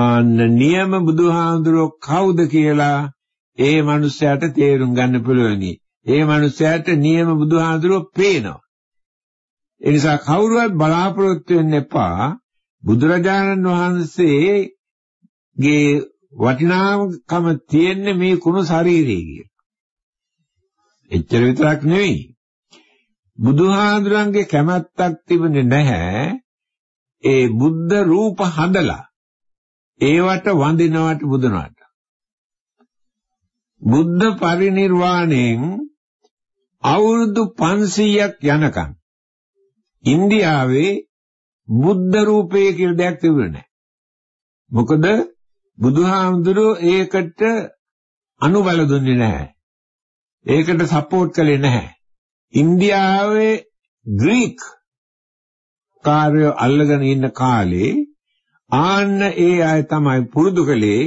ආන්න නියම බුදුහාඳුරෝ කවුද කියලා ඒ මිනිස්යාට තේරුම් ගන්න පුළුවනි. ඒ මිනිස්යාට නියම බුදුහාඳුරෝ පේනවා. ඒ නිසා කවුරුවත් බලාපොරොත්තු වෙන්න එපා. බුදුරජාණන් වහන්සේගේ වටිනාකම තියෙන්නේ මේ කුණු ශරීරයේ කියලා. එච්චර විතරක් නෙවෙයි. බුදුහාඳුරන්ගේ කැමැත්තක් තිබුණේ නැහැ. ඒ බුද්ධ රූප හඳලා ඒවට වඳිනවට බුදුනට බුද්ධ පරිණිර්වාණයෙන් අවුරුදු 500ක් යනකම් ඉන්දියාවේ බුද්ධ රූපය කියලා දෙයක් තිබුණේ නැහැ. මොකද බුදුහාමුදුරුවෝ ඒකට අනුබල දුන්නේ නැහැ. ඒකට සපෝට් කළේ නැහැ. ඉන්දියාවේ ග්‍රීක කාර්ය අල්ලගෙන ඉන්න කාලේ ආන්න ඒ අය තමයි පුරුදු කළේ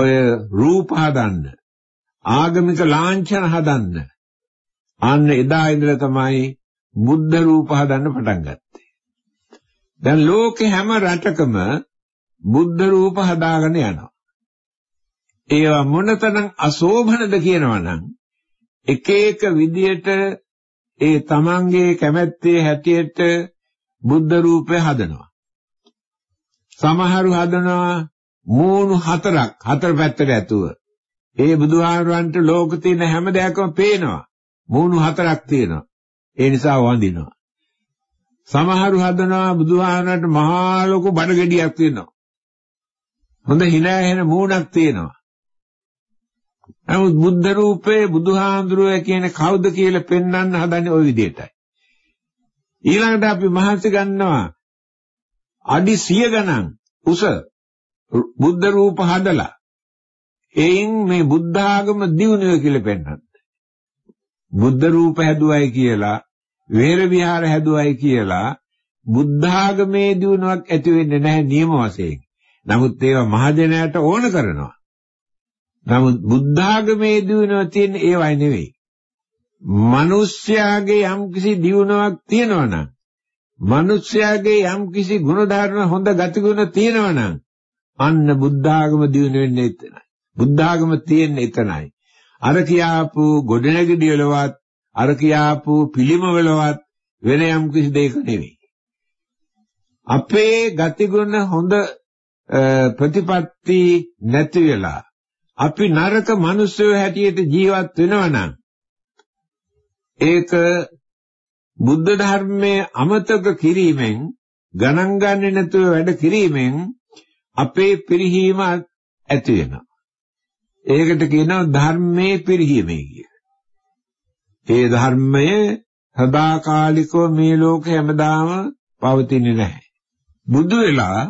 ඔය රූප හදන්න. ආගමික ලාංඡන හදන්න. අන්න එදා ඉඳලා තමයි බුද්ධ රූප හදන්න පටන් ගත්තේ. දැන් ලෝකේ හැම රටකම බුද්ධ රූප හදාගෙන යනවා. ඒවා මොනතරම් අශෝභනද කියනවනම් එක එක විදියට ඒ තමන්ගේ කැමැත්තේ හැටියට බුද්ධ රූපය හදනවා. සමහරු හදනවා මූණු හතරක් හතර පැත්තට ඇතුව. ඒ බුදුහාමරන්ට ලෝක තියෙන හැම දෙයක්ම පේනවා. මූණු හතරක් තියෙනවා. ඒ නිසා වඳිනවා. සමහරු හදනවා බුදුහාමරන්ට මහා ලොකු බඩ ගෙඩියක් තියෙනවා. හොඳ hina hena මූණක් තියෙනවා. නමුත් බුද්ධ රූපේ බුදුහාඳුරුවෝ කියන්නේ කවුද කියලා පෙන්වන්න හදන්නේ ওই විදිහටයි. ඊළඟට අපි මහන්සි ගන්නවා අඩි 100 ගණන් උස බුද්ධ රූප හදලා එයින් මේ බුද්ධ ආගම දියුණුව කියලා පෙන්නනවා. බුද්ධ රූප හැදුවයි කියලා, වේර විහාර හැදුවයි කියලා බුද්ධ ආගමේ දියුණුවක් ඇති වෙන්නේ නැහැ නියම වශයෙන්. නමුත් ඒවා මහජනයාට ඕන කරනවා. නමුත් බුද්ධ ආගමේ දියුණුව තියෙන ඒවයි නෙවෙයි. මිනිස්යාගේ යම්කිසි දියුණුවක් තියෙනවා නම්, මිනිස්යාගේ යම්කිසි ගුණධර්ම හොඳ ගතිගුණ තියෙනවා නම් අන්න බුද්ධ ආගම දියුණු වෙන්නේ එතනයි. බුද්ධාගම තියෙන්නේ එතනයි. අර කියාපු ගොඩනැගිලි වලවත් අර කියාපු පිළිම වලවත් වෙන යම් කිසි දෙයක නෙවෙයි. අපේ ගතිගුණ හොඳ ප්‍රතිපatti නැති වෙලා අපි නරක මිනිස්සු හැටියට ජීවත් වෙනවනම් ඒක බුද්ධ ධර්මයේ අමතක කිරීමෙන් ගණන් ගන්නේ නැතුව වැඩ කිරීමෙන් අපේ පිරිහීම ඇති වෙනවා. ඒකට කියනවා ධර්මයේ පිරිහීමේ කියලා. ඒ ධර්මය සදාකාලිකව මේ ලෝකේ හැමදාම පවතින්නේ නැහැ. බුදු වෙලා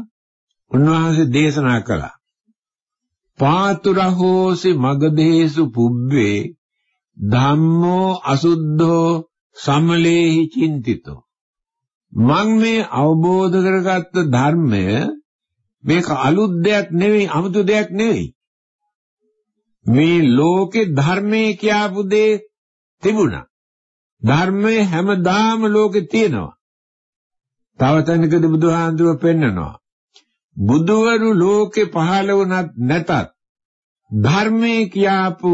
උන්වහන්සේ දේශනා කළා. පාතුරහෝසි මගදේසු පුබ්බේ ධම්මෝ අසුද්ධෝ සමලේහි චින්තිතෝ මං මේ අවබෝධ කරගත්ත ධර්මය මේක අලුත් දෙයක් නෙවෙයි අමුතු දෙයක් නෙවෙයි මේ ලෝකේ ධර්මයේ කියපු දේ තිබුණා. ධර්මයේ හැමදාම ලෝකේ තියෙනවා. තව තැනකද බුදුහාඳුර පෙන්නනවා. බුදුවරු ලෝකේ පහළ වුණත් නැතත් ධර්මයේ කියපු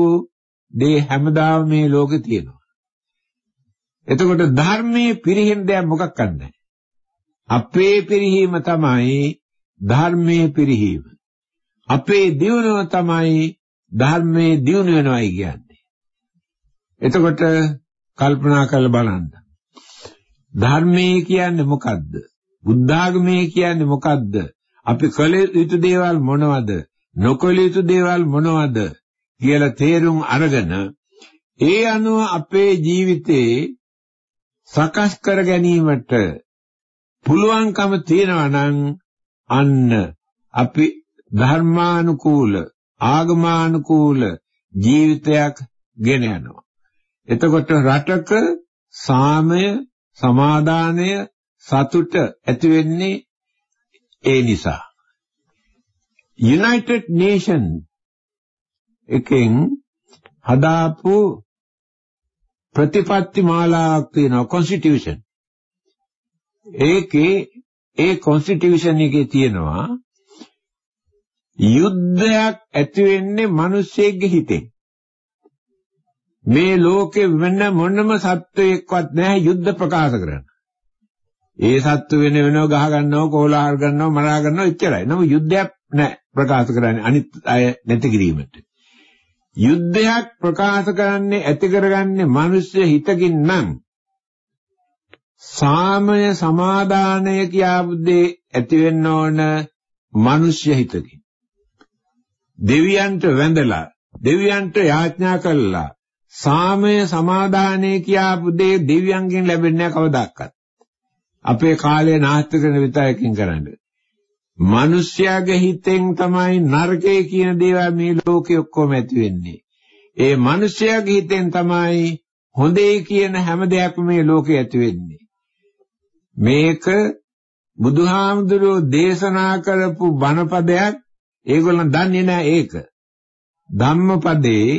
දේ හැමදාම මේ ලෝකේ තියෙනවා. එතකොට ධර්මයේ පිරිහෙන දෙයක් මොකක් නැහැ. අපේ පිරිහීම තමයි ධර්මයේ පිරිහීම. අපේ දියුණුව තමයි ධර්මයේ දියුණු වෙනවයි කියන්නේ. එතකොට කල්පනා කරලා බලන්න. ධර්මයේ කියන්නේ මොකද්ද? බුද්ධාගමේ කියන්නේ මොකද්ද? අපි කළ යුතු දේවල් මොනවද? නොකළ යුතු දේවල් මොනවද කියලා තේරුම් අරගෙන ඒ අනුව අපේ ජීවිතේ සකස් කර ගැනීමට පුළුවන්කම තියෙනවා නම් අන්න අපි ධර්මානුකූල ආගමානුකූල ජීවිතයක් ගෙන යනවා. එතකොට රටක සාමය, සමාදානය, සතුට ඇති වෙන්නේ ඒ නිසා. United Nation එකෙන් හදාපු ප්‍රතිපත්ති මාලාවක් තියෙනවා constitution. ඒකේ ඒ constitution එකේ තියෙනවා යුද්ධයක් ඇති වෙන්නේ මිනිස්සෙගේ හිතෙන්. මේ ලෝකේ වෙන මොනම සත්වයක්වත් නැහැ යුද්ධ ප්‍රකාශ කරන්න. ඒ සත්තු වෙන වෙනව ගහ ගන්නව, කොලහල් ගන්නව, මරා ගන්නව එච්චරයි. නම යුද්ධයක් නැහැ ප්‍රකාශ කරන්නේ අනිත් අය නැති කිරීමට. යුද්ධයක් ප්‍රකාශ කරන්නේ ඇති කරගන්නේ මිනිස්සු හිතකින් නම් සාමය සමාදානය කියාබුදේ ඇති වෙන්න ඕන මිනිස්සු හිතකින්. දෙවියන්ට වැඳලා දෙවියන්ට යාඥා කළා සාමය සමාදානය කියාපු දේ දෙවියන්ගෙන් ලැබෙන්නේ කවදාවත් අපේ කාලය නාස්ති කරන විතරකින් කරන්නේ මිනිස්යාගේ හිතෙන් තමයි නරකය කියන දේවල් මේ ලෝකෙ ඔක්කොම ඇති වෙන්නේ ඒ මිනිස්යාගේ හිතෙන් තමයි හොඳේ කියන හැම දෙයක්ම මේ ලෝකෙ ඇති වෙන්නේ මේක බුදුහාමුදුරුවෝ දේශනා කරපු බණපදයක් ඒගොල්ලන් දන්නේ නැහැ ඒක. ධම්මපදයේ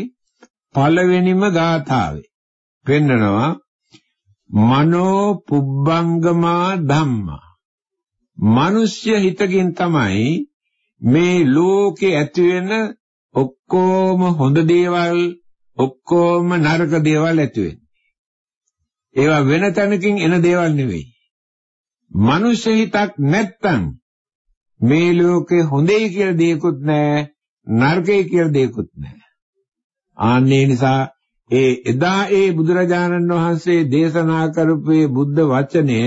පළවෙනිම ගාථාවේ පෙන්නනවා මනෝ පුබ්බංගමා ධම්මා. මිනිස්ය හිතකින් තමයි මේ ලෝකේ ඇති වෙන ඔක්කොම හොඳ දේවල් ඔක්කොම නරක දේවල් ඇති වෙන්නේ. ඒවා වෙන තැනකින් එන දේවල් නෙවෙයි. මනුෂ්‍ය හිතක් නැත්තම් මේ ලෝකේ හොඳයි කියලා දෙයක්වත් නැහැ නරකයි කියලා දෙයක්වත් නැහැ. ආන්නේ නිසා ඒ එදා ඒ බුදුරජාණන් වහන්සේ දේශනා කරපු බුද්ධ වචනය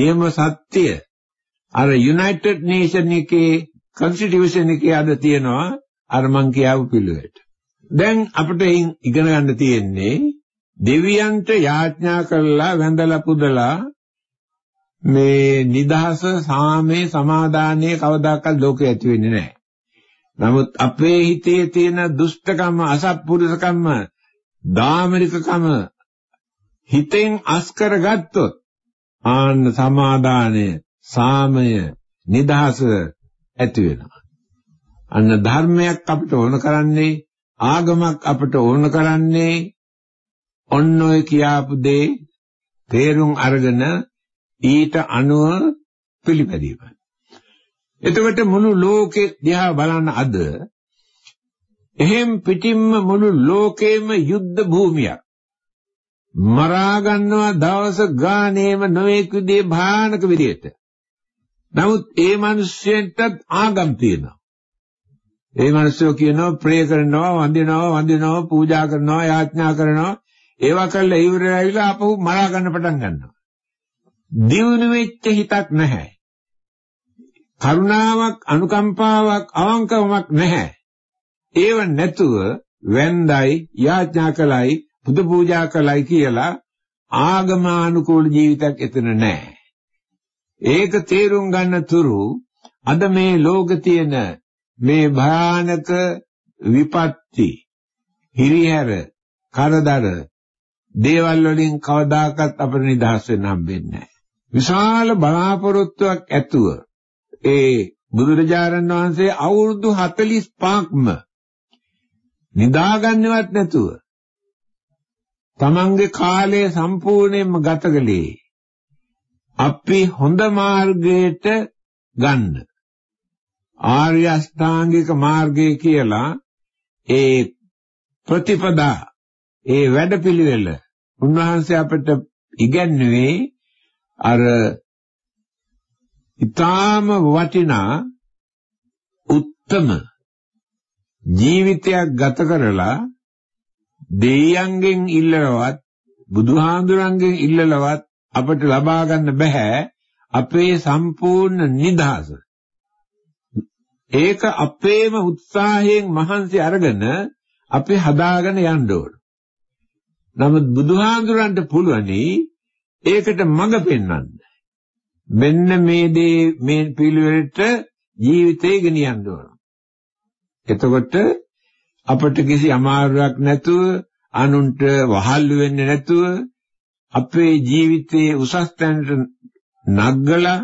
නියම සත්‍ය අර යුනයිටඩ් නේෂන් එකේ කන්ස්ටිටියුෂන් එකේ අද තියෙනවා අර මං කියාපු පිළිවෙලට. දැන් අපිට ඉගෙන ගන්න තියෙන්නේ දෙවියන්ට යාඥා කරලා වැඳලා පුදලා මේ නිදහස සාමේ සමාදානයේ කවදාකවත් ලෝකේ ඇති වෙන්නේ නැහැ. නමුත් අපේ හිතේ තියෙන දුෂ්ටකම, අසත්පුරුෂකම, දාමරිකකම හිතෙන් අස් කරගත්තොත් ආන්න සමාදානය, සාමය, නිදහස ඇති වෙනවා. අන්න ධර්මයක් අපිට ඕන කරන්නේ ආගමක් අපිට ඕන කරන්නේ ඔන්න ඔය කියාපු දේ තේරුම් අරගෙන ඊට අනුව පිළිපැදීම. එතකොට මුළු ලෝකෙ දිහා බලන අද එහෙම් පිටින්ම මුළු ලෝකෙම යුද්ධ භූමියක්. මරා ගන්නවා දවස ගානේම නොඑක් විදිහේ භයානක විදියට. නමුත් ඒ මිනිස්සෙන්ටත් ආගම් තියෙනවා. ඒ මිනිස්සු කියනවා ප්‍රේ කරනවා වඳිනවා වඳිනවා පූජා කරනවා යාඥා කරනවා ඒවා කරලා ඉවරයිලා අපහු මරා ගන්න පටන් ගන්නවා. දියුණු වෙච්ච හිතක් නැහැ. කරුණාවක්, අනුකම්පාවක්, අවංකවමක් නැහැ. ඒව නැතුව වැන්දයි, යාඥා කළයි, බුදු පූජා කළයි කියලා ආගමානුකූල ජීවිතයක් එතන නැහැ. ඒක තේරුම් ගන්න තුරු අද මේ ලෝකේ තියෙන මේ භයානක විපත්ති හිරිහැර කරදර දේවල් වලින් කවදාකවත් අපිට නිදහස් වෙන්න හම්බෙන්නේ නැහැ. විශාල බලාපොරොත්තුවක් ඇතුව ඒ බුදුරජාණන් වහන්සේ අවුරුදු 45ක්ම නිදාගන්නවත් නැතුව තමන්ගේ කාලය සම්පූර්ණයෙන්ම ගත කළේ අපි හොඳ මාර්ගයට ගන්න ආර්ය අෂ්ටාංගික මාර්ගය කියලා ඒ ප්‍රතිපදා ඒ වැඩපිළිවෙල උන්වහන්සේ අපට ඉගැන්වුවේ අර ඊටාම වටිනා උත්තම ජීවිතයක් ගත කරලා දෙයයන්ගෙන් ඉල්ලලවත් බුදුහාඳුරන්ගෙන් ඉල්ලලවත් අපට ලබා ගන්න බෑ අපේ සම්පූර්ණ නිදහස. ඒක අපේම උත්සාහයෙන් මහන්සි අරගෙන අපි හදාගෙන යන්න ඕන. නමුත් බුදුහාඳුරන්ට පුළුවනි ඒකට මඟ පෙන්වන්න. මෙන්න මේ දේ මේ පිළිවෙලට ජීවිතේ ගෙනියන්න ඕන. එතකොට අපිට කිසි අමාරුවක් නැතුව අනුන්ට වහල්ලු වෙන්නේ නැතුව අපේ ජීවිතයේ උසස් තැනට නග්ගලා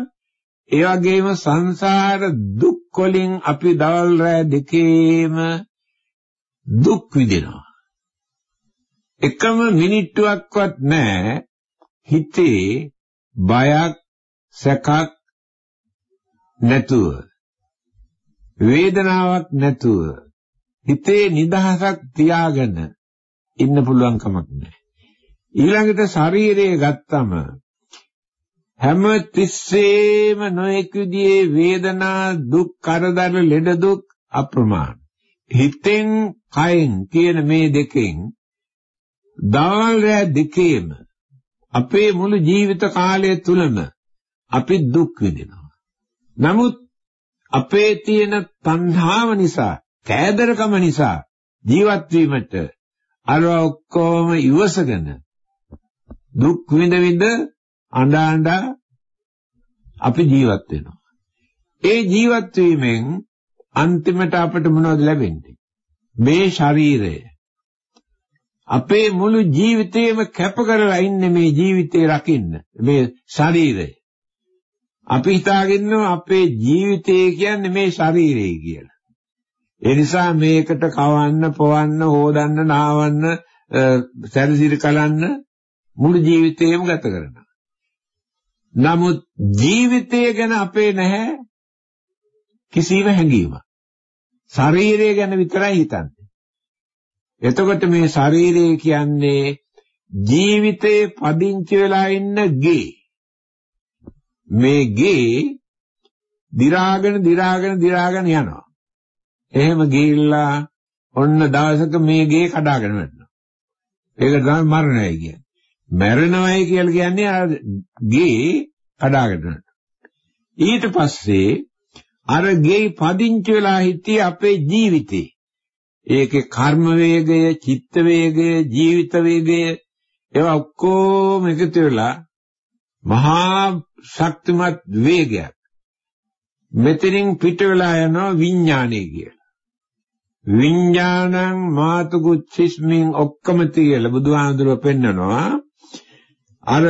ඒ වගේම සංසාර දුක් වලින් අපි දවල් රැ දෙකේම දුක් විඳිනවා. එකම මිනිට්ටුවක්වත් නැහැ හිතේ බයක් සැකක් නැතුව වේදනාවක් නැතුව හිතේ නිදහසක් තියාගෙන ඉන්න පුළුවන් කමක් නැහැ. ඊළඟට ශරීරය ගත්තම හැම තිස්සේම නොඑක විදිහේ වේදනා දුක් කරදර ලෙඩ දුක් අප්‍රමාණ. හිතෙන් කයෙන් කියන මේ දෙකෙන් දවල් රැ දෙකේම අපේ මුළු ජීවිත කාලය තුලම අපි දුක් විඳිනවා. නමුත් අපේ තියෙන තණ්හාව නිසා, කෑදරකම නිසා ජීවත් වීමට අර ඔක්කොම ඉවසගෙන දුක් විඳ විඳ අඬා අඬා අපි ජීවත් වෙනවා. ඒ ජීවත් වීමෙන් අන්තිමට අපට මොනවද ලැබෙන්නේ? මේ ශරීරය අපේ මුළු ජීවිතේම කැප කරලා ඉන්නේ මේ ජීවිතේ රකින්න මේ ශරීරය. අපි හිතාගෙන අපේ ජීවිතය කියන්නේ මේ ශරීරය කියලා. ඒ නිසා මේකට කවන්න, පොවන්න, හොදන්න, නාවන්න, සැරසිර කලන්න මුළු ජීවිතේම ගත කරනවා. නමුත් ජීවිතය ගැන අපේ නැහැ කිසිම හැඟීමක්. ශරීරය ගැන විතරයි හිතන්නේ. එතකොට මේ ශරීරය කියන්නේ ජීවිතේ පදිංචි වෙලා ඉන්න ගේ. මේ ගේ දි รา ගෙන දි รา ගෙන දි รา ගෙන යනවා. එහෙම ගිහිල්ලා ඔන්න දවසක මේ ගේ කඩාගෙන වැටෙනවා. ඒක තමයි මරණය කියන්නේ. මැරෙනවයි කියලා කියන්නේ ආ ගේ කඩාගෙන. ඊට පස්සේ අර ගේ පදිංචි වෙලා හිටියේ අපේ ජීවිතේ. ඒකේ කර්ම වේගය, චිත්ත වේගය, ජීවිත වේගය ඒවා ඔක්කොම එකතු වෙලා මහා ශක්තිමත් වේගයක්. මෙතනින් පිට වෙලා යනවා විඥානය කියලා. විඥානං මාතුගුච්ඡිස්මින් ඔක්කොම තියලා බුදුහාඳුර පෙන්නනවා. අර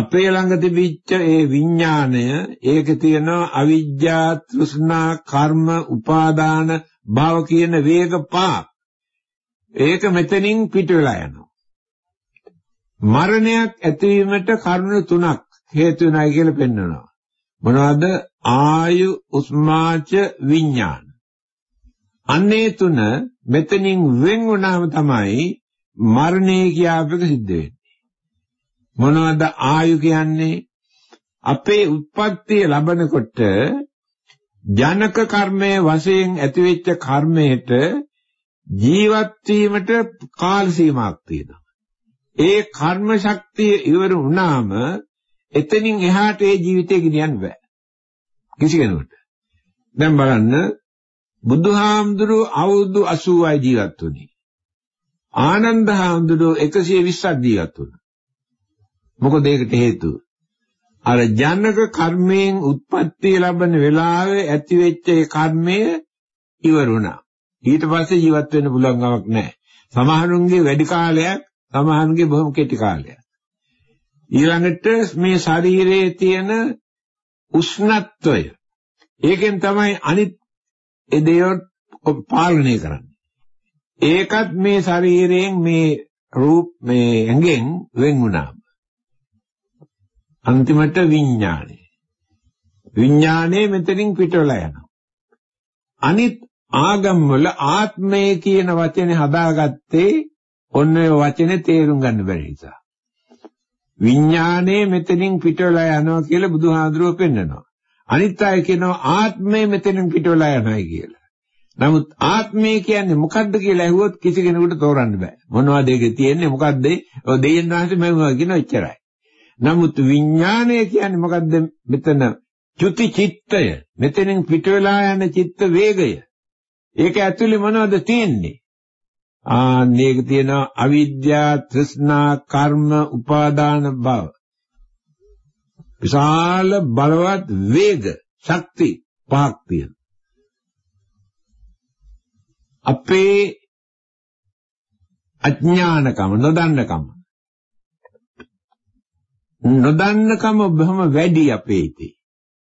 අපේ ළඟ තිබිච්ච ඒ විඥාණය ඒක තියෙනවා අවිජ්ජා තෘෂ්ණා කර්ම උපාදාන භව කියන වේග පහ ඒක මෙතනින් පිට වෙලා යනවා. මරණයක් ඇතිවීමට කරුණු තුනක් හේතු වෙනයි කියලා පෙන්වනවා. මොනවද? ආයු උස්මාච විඥාන. අන්නේ තුන මෙතනින් වෙන් වුණාම තමයි මරණය කියාපක සිද්ධ වෙන්නේ. මොනවද ආයු කියන්නේ? අපේ උත්පත්තිය ලබනකොට ජනක කර්මයේ වශයෙන් ඇතිවෙච්ච කර්මයට ජීවත් වීමට කාල සීමාවක් තියෙනවා. ඒ කර්ම ශක්තිය ඉවර වුණාම එතනින් එහාට ඒ ජීවිතේ ගෙනියන්න බෑ. කිසි කෙනෙකුට. දැන් බලන්න බුදුහාමුදුරුව අවුරුදු 80යි ජීවත් වුණේ. ආනන්ද හාමුදුරුව 120ක් ජීවත් වුණා. මොකද ඒකට හේතුව අර ජනක කර්මයෙන් උත්පත්ති ලැබෙන වෙලාවේ ඇතිවෙච්ච ඒ කර්මය ඉවරුණා. ඊට පස්සේ ජීවත් වෙන්න පුළුවන් ගමක් නැහැ. සමහරුන්ගේ වැඩි කාලයක්, සමහරුන්ගේ බොහොම කෙටි කාලයක්. ඊළඟට මේ ශරීරයේ තියෙන උෂ්ණත්වය ඒකෙන් තමයි අනිත් ඒ දේවල් පාලනය කරන්නේ. ඒකත් මේ ශරීරයෙන් මේ රූප මේ ඇඟෙන් වෙන් වුණාම අන්තිමට විඥානය. විඥානය මෙතනින් පිටවලා යනවා. අනිත් ආගම්වල ආත්මය කියන වචනේ හදාගත්තේ ඔන්න ඔය වචනේ තේරුම් ගන්න බැරි නිසා. විඥානය මෙතනින් පිටවලා යනවා කියලා බුදුහාඳුරුව පෙන්නනවා. අනිත් අය කියනවා ආත්මය මෙතනින් පිටවලා යනවායි කියලා. නමුත් ආත්මය කියන්නේ මොකද්ද කියලා ඇහුවොත් කිසි කෙනෙකුට තෝරන්න බෑ. මොනවද ඒකේ තියෙන්නේ මොකද්ද? ඔය දෙයයන් වහන්සේ මෙවුවා කියන එච්චරයි. නමුත් විඥානය කියන්නේ මොකද්ද මෙතන චුති චිත්තය මෙතනින් පිට වෙලා යන චිත්ත වේගය ඒක ඇතුලේ මොනවද තියෙන්නේ ආන්න ඒක තියෙනවා අවිද්‍යා තෘෂ්ණා කර්ම උපාදාන භව විශාල බලවත් වේග ශක්ති පහක් තියෙනවා අපේ අඥානකම නොදන්නකම නොදන්නකම බොහොම වැඩි අපේ ඉතේ.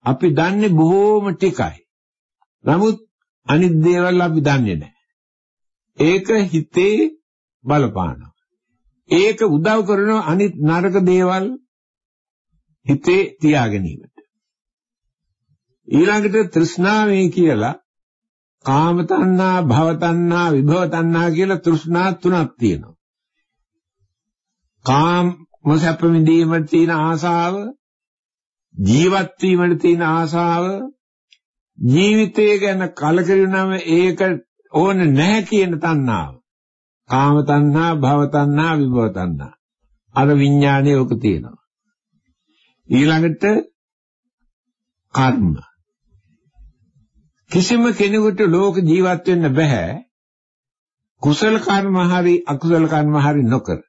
අපි දන්නේ බොහොම ටිකයි. නමුත් අනිත් දේවල් අපි දන්නේ නැහැ. ඒක හිතේ බලපානවා. ඒක උදව් කරන අනිත් නරක දේවල් හිතේ තියා ගැනීමට. ඊළඟට තෘෂ්ණාවේ කියලා කාම තණ්හා, භව තණ්හා, විභව තණ්හා කියලා තෘෂ්ණා තුනක් තියෙනවා. කාම ඔය සැප විඳීමට තියෙන ආසාව ජීවත් වීමට තියෙන ආසාව ජීවිතය ගැන කලකිරුණම ඒක ඕන නැහැ කියන තණ්හාව. කාම තණ්හා, භව තණ්හා, විභව තණ්හා. අර විඥානයේ ඔක තියෙනවා. ඊළඟට කර්ම. කිසිම කෙනෙකුට ලෝක ජීවත් වෙන්න බෑ. කුසල කර්ම හරි අකුසල කර්ම හරි නොකර.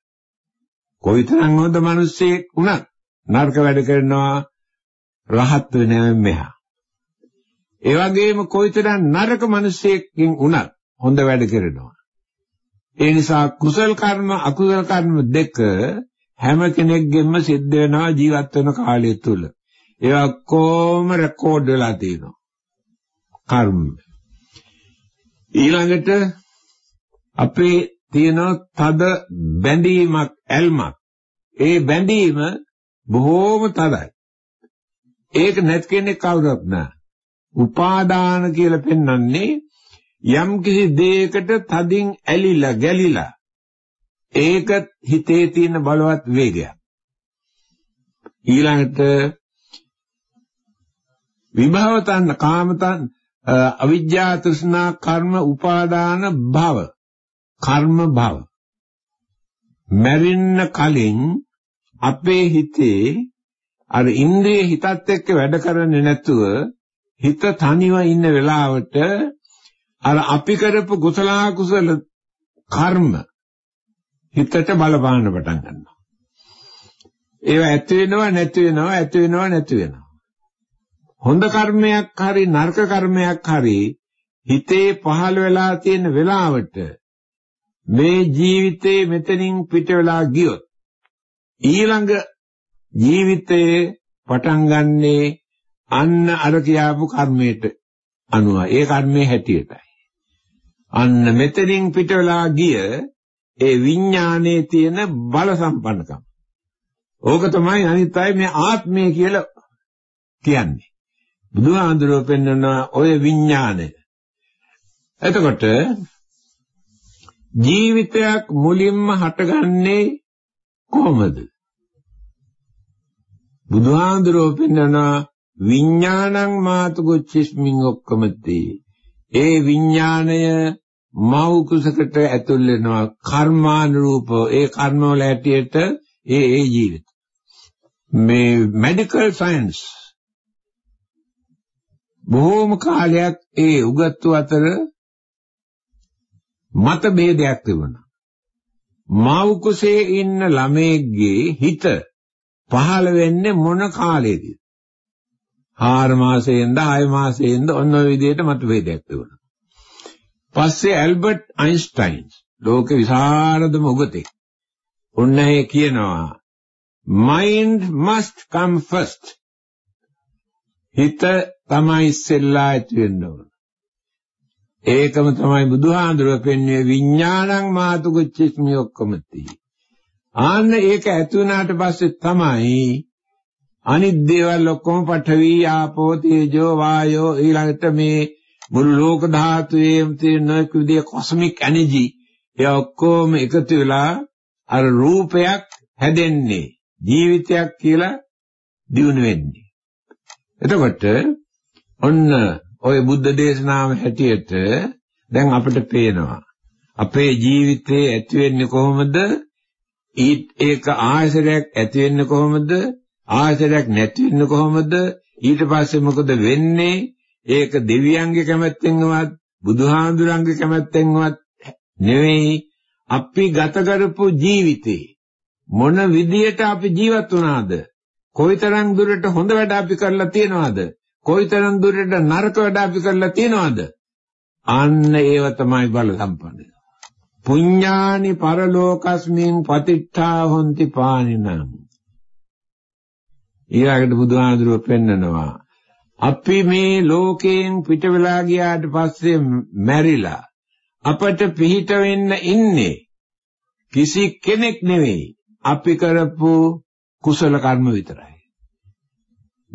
කොයිතරම් හොඳ මිනිස්සෙක් වුණත් නරක වැඩ කරනවා රහත් වෙනවෙන් මෙහා. ඒ වගේම කොයිතරම් නරක මිනිස්සෙක්ගෙන් වුණත් හොඳ වැඩ කරනවා. ඒ නිසා කුසල කර්ම අකුසල කර්ම දෙක හැම කෙනෙක්ගෙම සිද්ධ වෙනවා ජීවත් වෙන කාලය තුල. ඒවා කොහොම රෙකෝඩ් වෙලා තියෙනවා. කර්ම. ඊළඟට අපේ තියෙනවා තද බැඳීමක් ඇල්මක්. ඒ බැඳීම බොහෝම තදයි. ඒක නැති කෙනෙක් කවුරුත් නැහැ. උපාදාන කියලා පෙන්වන්නේ යම්කිසි දෙයකට තදින් ඇලිලා ගැලිලා ඒක හිතේ තියෙන බලවත් වේගයක්. ඊළඟට විභව තණ්හ කාම තණ්හ අවිජ්ජා තෘෂ්ණා කර්ම උපාදාන භව කර්ම භව. මැරෙන්න කලින් අපේ හිතේ අර ඉන්ද්‍රිය හිතත් එක්ක වැඩ කරන්නේ නැතුව හිත තනිව ඉන්න වෙලාවට අර අපි කරපු කුසල කුසල කර්ම හිතට බලපාන්න පටන් ගන්නවා. ඒවා ඇති වෙනවා නැති වෙනවා ඇති වෙනවා නැති වෙනවා. හොඳ කර්මයක් හරි නරක කර්මයක් හරි හිතේ පහළ වෙලා තියෙන වෙලාවට මේ ජීවිතේ මෙතනින් පිට වෙලා ගියොත් ඊළඟ ජීවිතයේ පටන් ගන්නේ අන්න අර කියාපු කර්මයට අනුව ඒ කර්මයේ හැටියටයි අන්න මෙතනින් පිට වෙලා ගිය ඒ විඥානයේ තියෙන බල සම්පන්නකම ඕක තමයි අනිත් අය මේ ආත්මය කියලා කියන්නේ බුදුහාඳුරෝ පෙන්වන ඔය විඥානය එතකොට ජීවිතයක් මුලින්ම හටගන්නේ කොහොමද? බුදුහාඳුරෝ පෙන්නවා විඥානං මාතුගොච්චිස්මින් ඔක්කමතේ. ඒ විඥාණය මව් කුසකට ඇතුල් වෙනවා කර්මානුරූපව. ඒ කර්මවල හැටියට ඒ ඒ ජීවිත. මේ මෙඩිකල් සයන්ස් බොහෝම කාලයක් ඒ උගත්තු අතර මත ભેදයක් තිබුණා. මව් කුසේ ඉන්න ළමයෙක්ගේ හිත පහළ වෙන්නේ මොන කාලයේද? 4 මාසයෙන්ද 6 මාසයෙන්ද ඔන්න ඔය විදිහට මත ભેදයක් තිබුණා. පස්සේ ඇල්බර්ට් අයින්ස්ටයින් ලෝක විශාරදම උගතෙක්. උන්නේ කියනවා mind must come first. හිත තමයි ඉස්සෙල්ලා ඇති වෙන්න ඕන. ඒකම තමයි බුදුහාඳුර පෙන්වන්නේ විඥාණං මාතුගච්ඡිස්මි ඔක්කොමති. ආන්න ඒක ඇති වුණාට පස්සේ තමයි අනිත් දේවල් ඔක්කොම පඨවි ආපෝ තේජෝ වායෝ ඊළඟට මේ මුළු ලෝක ධාතුවේ තියෙන නොයෙක් විදිය කොස්මික් එනර්ජි ඒ ඔක්කොම එකතු වෙලා අර රූපයක් හැදෙන්නේ ජීවිතයක් කියලා දිනු වෙන්නේ. එතකොට ඔන්න ওই බුද්ධ දේශනාව හැටියට දැන් අපිට පේනවා අපේ ජීවිතේ ඇති වෙන්නේ කොහොමද ඊට ඒක ආයසරයක් ඇති වෙන්නේ කොහොමද ආයසරයක් නැති වෙන්නේ කොහොමද ඊට පස්සේ මොකද වෙන්නේ ඒක දෙවියන්ගේ කැමැත්තෙන්වත් බුදුහාඳුරන්ගේ කැමැත්තෙන්වත් නෙවෙයි අපි ගත කරපු ජීවිතේ මොන විදියට අපි ජීවත් වුණාද කොයිතරම් දුරට හොඳ වැඩ අපි කරලා තියනවාද කොයිතරම් දුරට නරක වැඩ අපි කරලා තියනවද? අන්න ඒව තමයි බල සම්පන්න. පුඤ්ඤානි පරලෝකස්මින් පතිට්ඨා හොಂತಿ පානිනං. ඊළඟට බුදුහාඳුරුව පෙන්නනවා. අපි මේ ලෝකයෙන් පිට වෙලා ගියාට පස්සේ මැරිලා අපට පිහිට වෙන්න ඉන්නේ කිසි කෙනෙක් නෙවෙයි අපි කරපු කුසල කර්ම විතරයි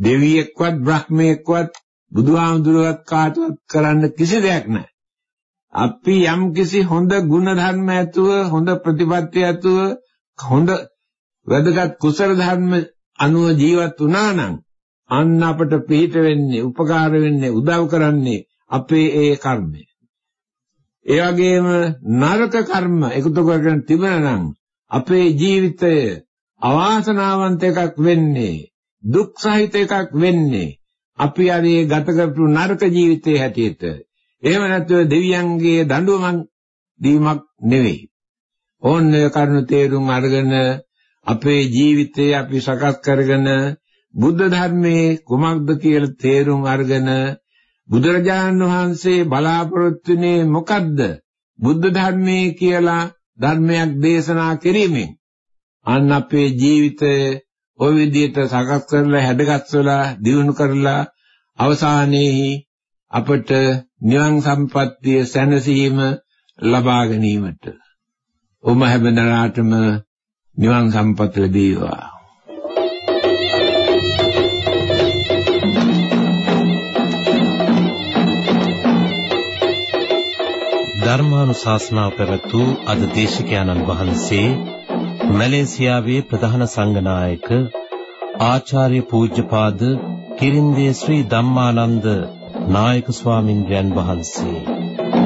දෙවියෙක්වත් බ්‍රහ්මයෙක්වත් බුදුහාමුදුරුවත් කාටවත් කරන්න කිසි දෙයක් නැහැ. අපි යම් කිසි හොඳ ගුණ ධර්ම ඇතුව හොඳ ප්‍රතිපත්ති ඇතුව හොඳ වැදගත් කුසල ධර්ම අනුව ජීවත් වුණා නම් අන්න අපට පිහිට වෙන්නේ උපකාර වෙන්නේ උදව් කරන්නේ අපේ ඒ කර්මය. ඒ වගේම නරක කර්ම එකතු කරගෙන තිබුණා නම් අපේ ජීවිතය අවාසනාවන්ත එකක් වෙන්නේ දුක් සහිත එකක් වෙන්නේ අපි අර ඒ ගත කරපු නරක ජීවිතයේ හැටියට. එහෙම නැත්නම් දෙවියන්ගේ දඬුවමක් දීමක් නෙවෙයි. ඕන්න ඔය කරුණු තේරුම් අරගෙන අපේ ජීවිතේ අපි සකස් කරගෙන බුද්ධ ධර්මයේ කුමක්ද කියලා තේරුම් අරගෙන බුදුරජාණන් වහන්සේ බලාපොරොත්තු වෙන්නේ මොකද්ද? බුද්ධ ධර්මයේ කියලා ධර්මයක් දේශනා කිරීමෙන් අන්න අපේ ජීවිතයේ ওই විදිහට සකස් කරලා හැඩගස්සලා දියුණු කරලා අවසානයේහි අපට නිවන් සම්පත්තිය සැනසීම ලබා ගැනීමට ඔබ හැමදෙනාටම නිවන් සම්පත ලැබේවා ධර්මානුශාසනාව පැවැත් වූ අද දේශකයන්න් වහන්සේ මැලේසියාවේ ප්‍රධාන සංඝනායක ආචාර්ය පූජ්‍යපාද කිරින්දේ ශ්‍රී ධම්මානන්ද නායක ස්වාමින්ද්‍රයන් වහන්සේ